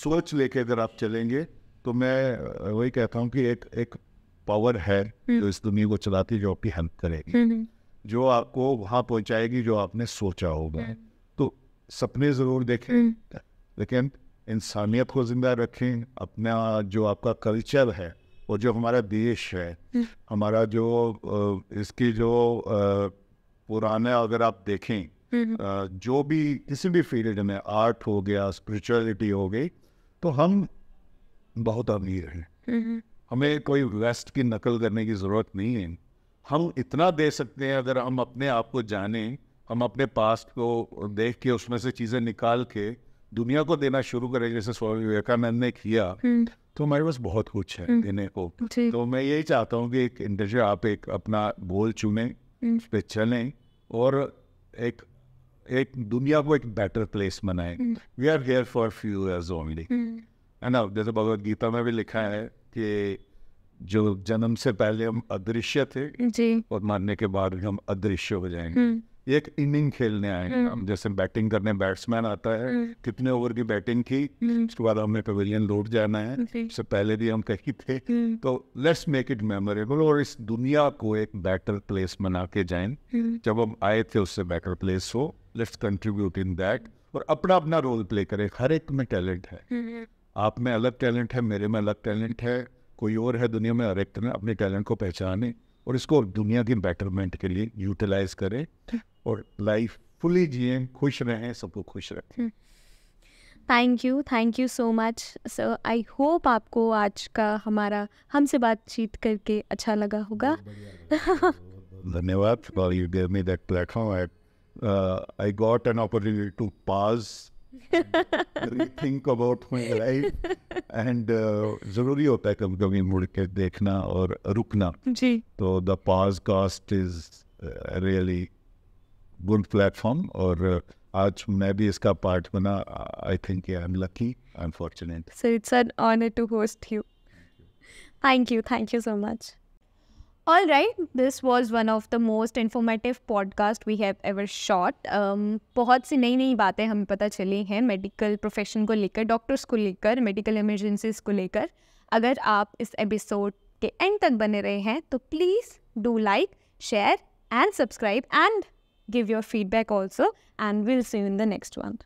सोच लेके अगर आप चलेंगे तो मैं वही कहता हूँ कि एक एक पावर है जो हम्म। इस दुनिया को चलाती है जो आपकी हेल्प करेगी हम्म, हम्म। जो आपको वहाँ पहुँचाएगी जो आपने सोचा होगा तो सपने ज़रूर देखें लेकिन इंसानियत को ज़िंदा रखें अपना जो आपका कल्चर है और जो हमारा देश है हम्म। हमारा जो इसकी जो पुराना अगर आप देखें हम्म। जो भी किसी भी फील्ड में आर्ट हो गया स्पिरिचुअलिटी हो गई तो हम बहुत अमीर हैं हम्म। हमें कोई वेस्ट की नकल करने की ज़रूरत नहीं है हम इतना दे सकते हैं अगर हम अपने आप को जाने हम अपने पास्ट को देख के उसमें से चीज़ें निकाल के दुनिया को देना शुरू करें जैसे स्वामी विवेकानंद ने किया हम्म। तो हमारे पास बहुत कुछ है हम्म। देने को तो मैं यही चाहता हूँ कि एक इंटरव्यू आप एक अपना गोल चुने हम्म। उस पर चलें और एक एक दुनिया को एक बेटर प्लेस बनाए we are here for few age only है ना जैसे भगवत गीता में भी लिखा है कि जो जन्म से पहले हम अदृश्य थे और मरने के बाद भी हम अदृश्य हो जाएंगे एक इनिंग खेलने आए हम्म। हम जैसे बैटिंग करने बैट्समैन आता है हम्म। कितने ओवर की बैटिंग की हम्म। उसके बाद हमें पवेलियन लौट जाना है उससे पहले भी हम कहीं थे तो लेट्स मेक इट मेमोरेबल और इस दुनिया को एक बेटर प्लेस बना के जाए जब हम आए थे उससे बेटर प्लेस हो लेट्स कंट्रीब्यूट इन दैट और अपना अपना रोल प्ले करे हर एक में टैलेंट है आप में अलग टैलेंट है मेरे में अलग टैलेंट है कोई और है दुनिया में हर एक अपने टैलेंट को पहचाने और इसको दुनिया की बेटरमेंट के लिए यूटिलाइज करें और लाइफ फुली जिए खुश रहें सबको खुश रखें thank you thank you so much sir I hope आपको आज का हमारा हमसे बातचीत करके अच्छा लगा होगा धन्यवाद for you give me that platform I I got an opportunity to pause think about about life and uh, जरूरी होता है कभी कभी मुड़ के देखना और रुकना जी तो the podcast is really good platform और आज मैं भी इसका पार्ट बना I think I am lucky I am fortunate so it's an honour to host you thank you thank you so much all right this was one of the most informative podcast we have ever shot. Um, बहुत सी नई नई बातें हमें पता चली हैं मेडिकल प्रोफेशन को लेकर डॉक्टर्स को लेकर मेडिकल इमरजेंसीज को लेकर अगर आप इस एपिसोड के एंड तक बने रहे हैं तो please do like share and subscribe and give your feedback also and we'll see you in the next one.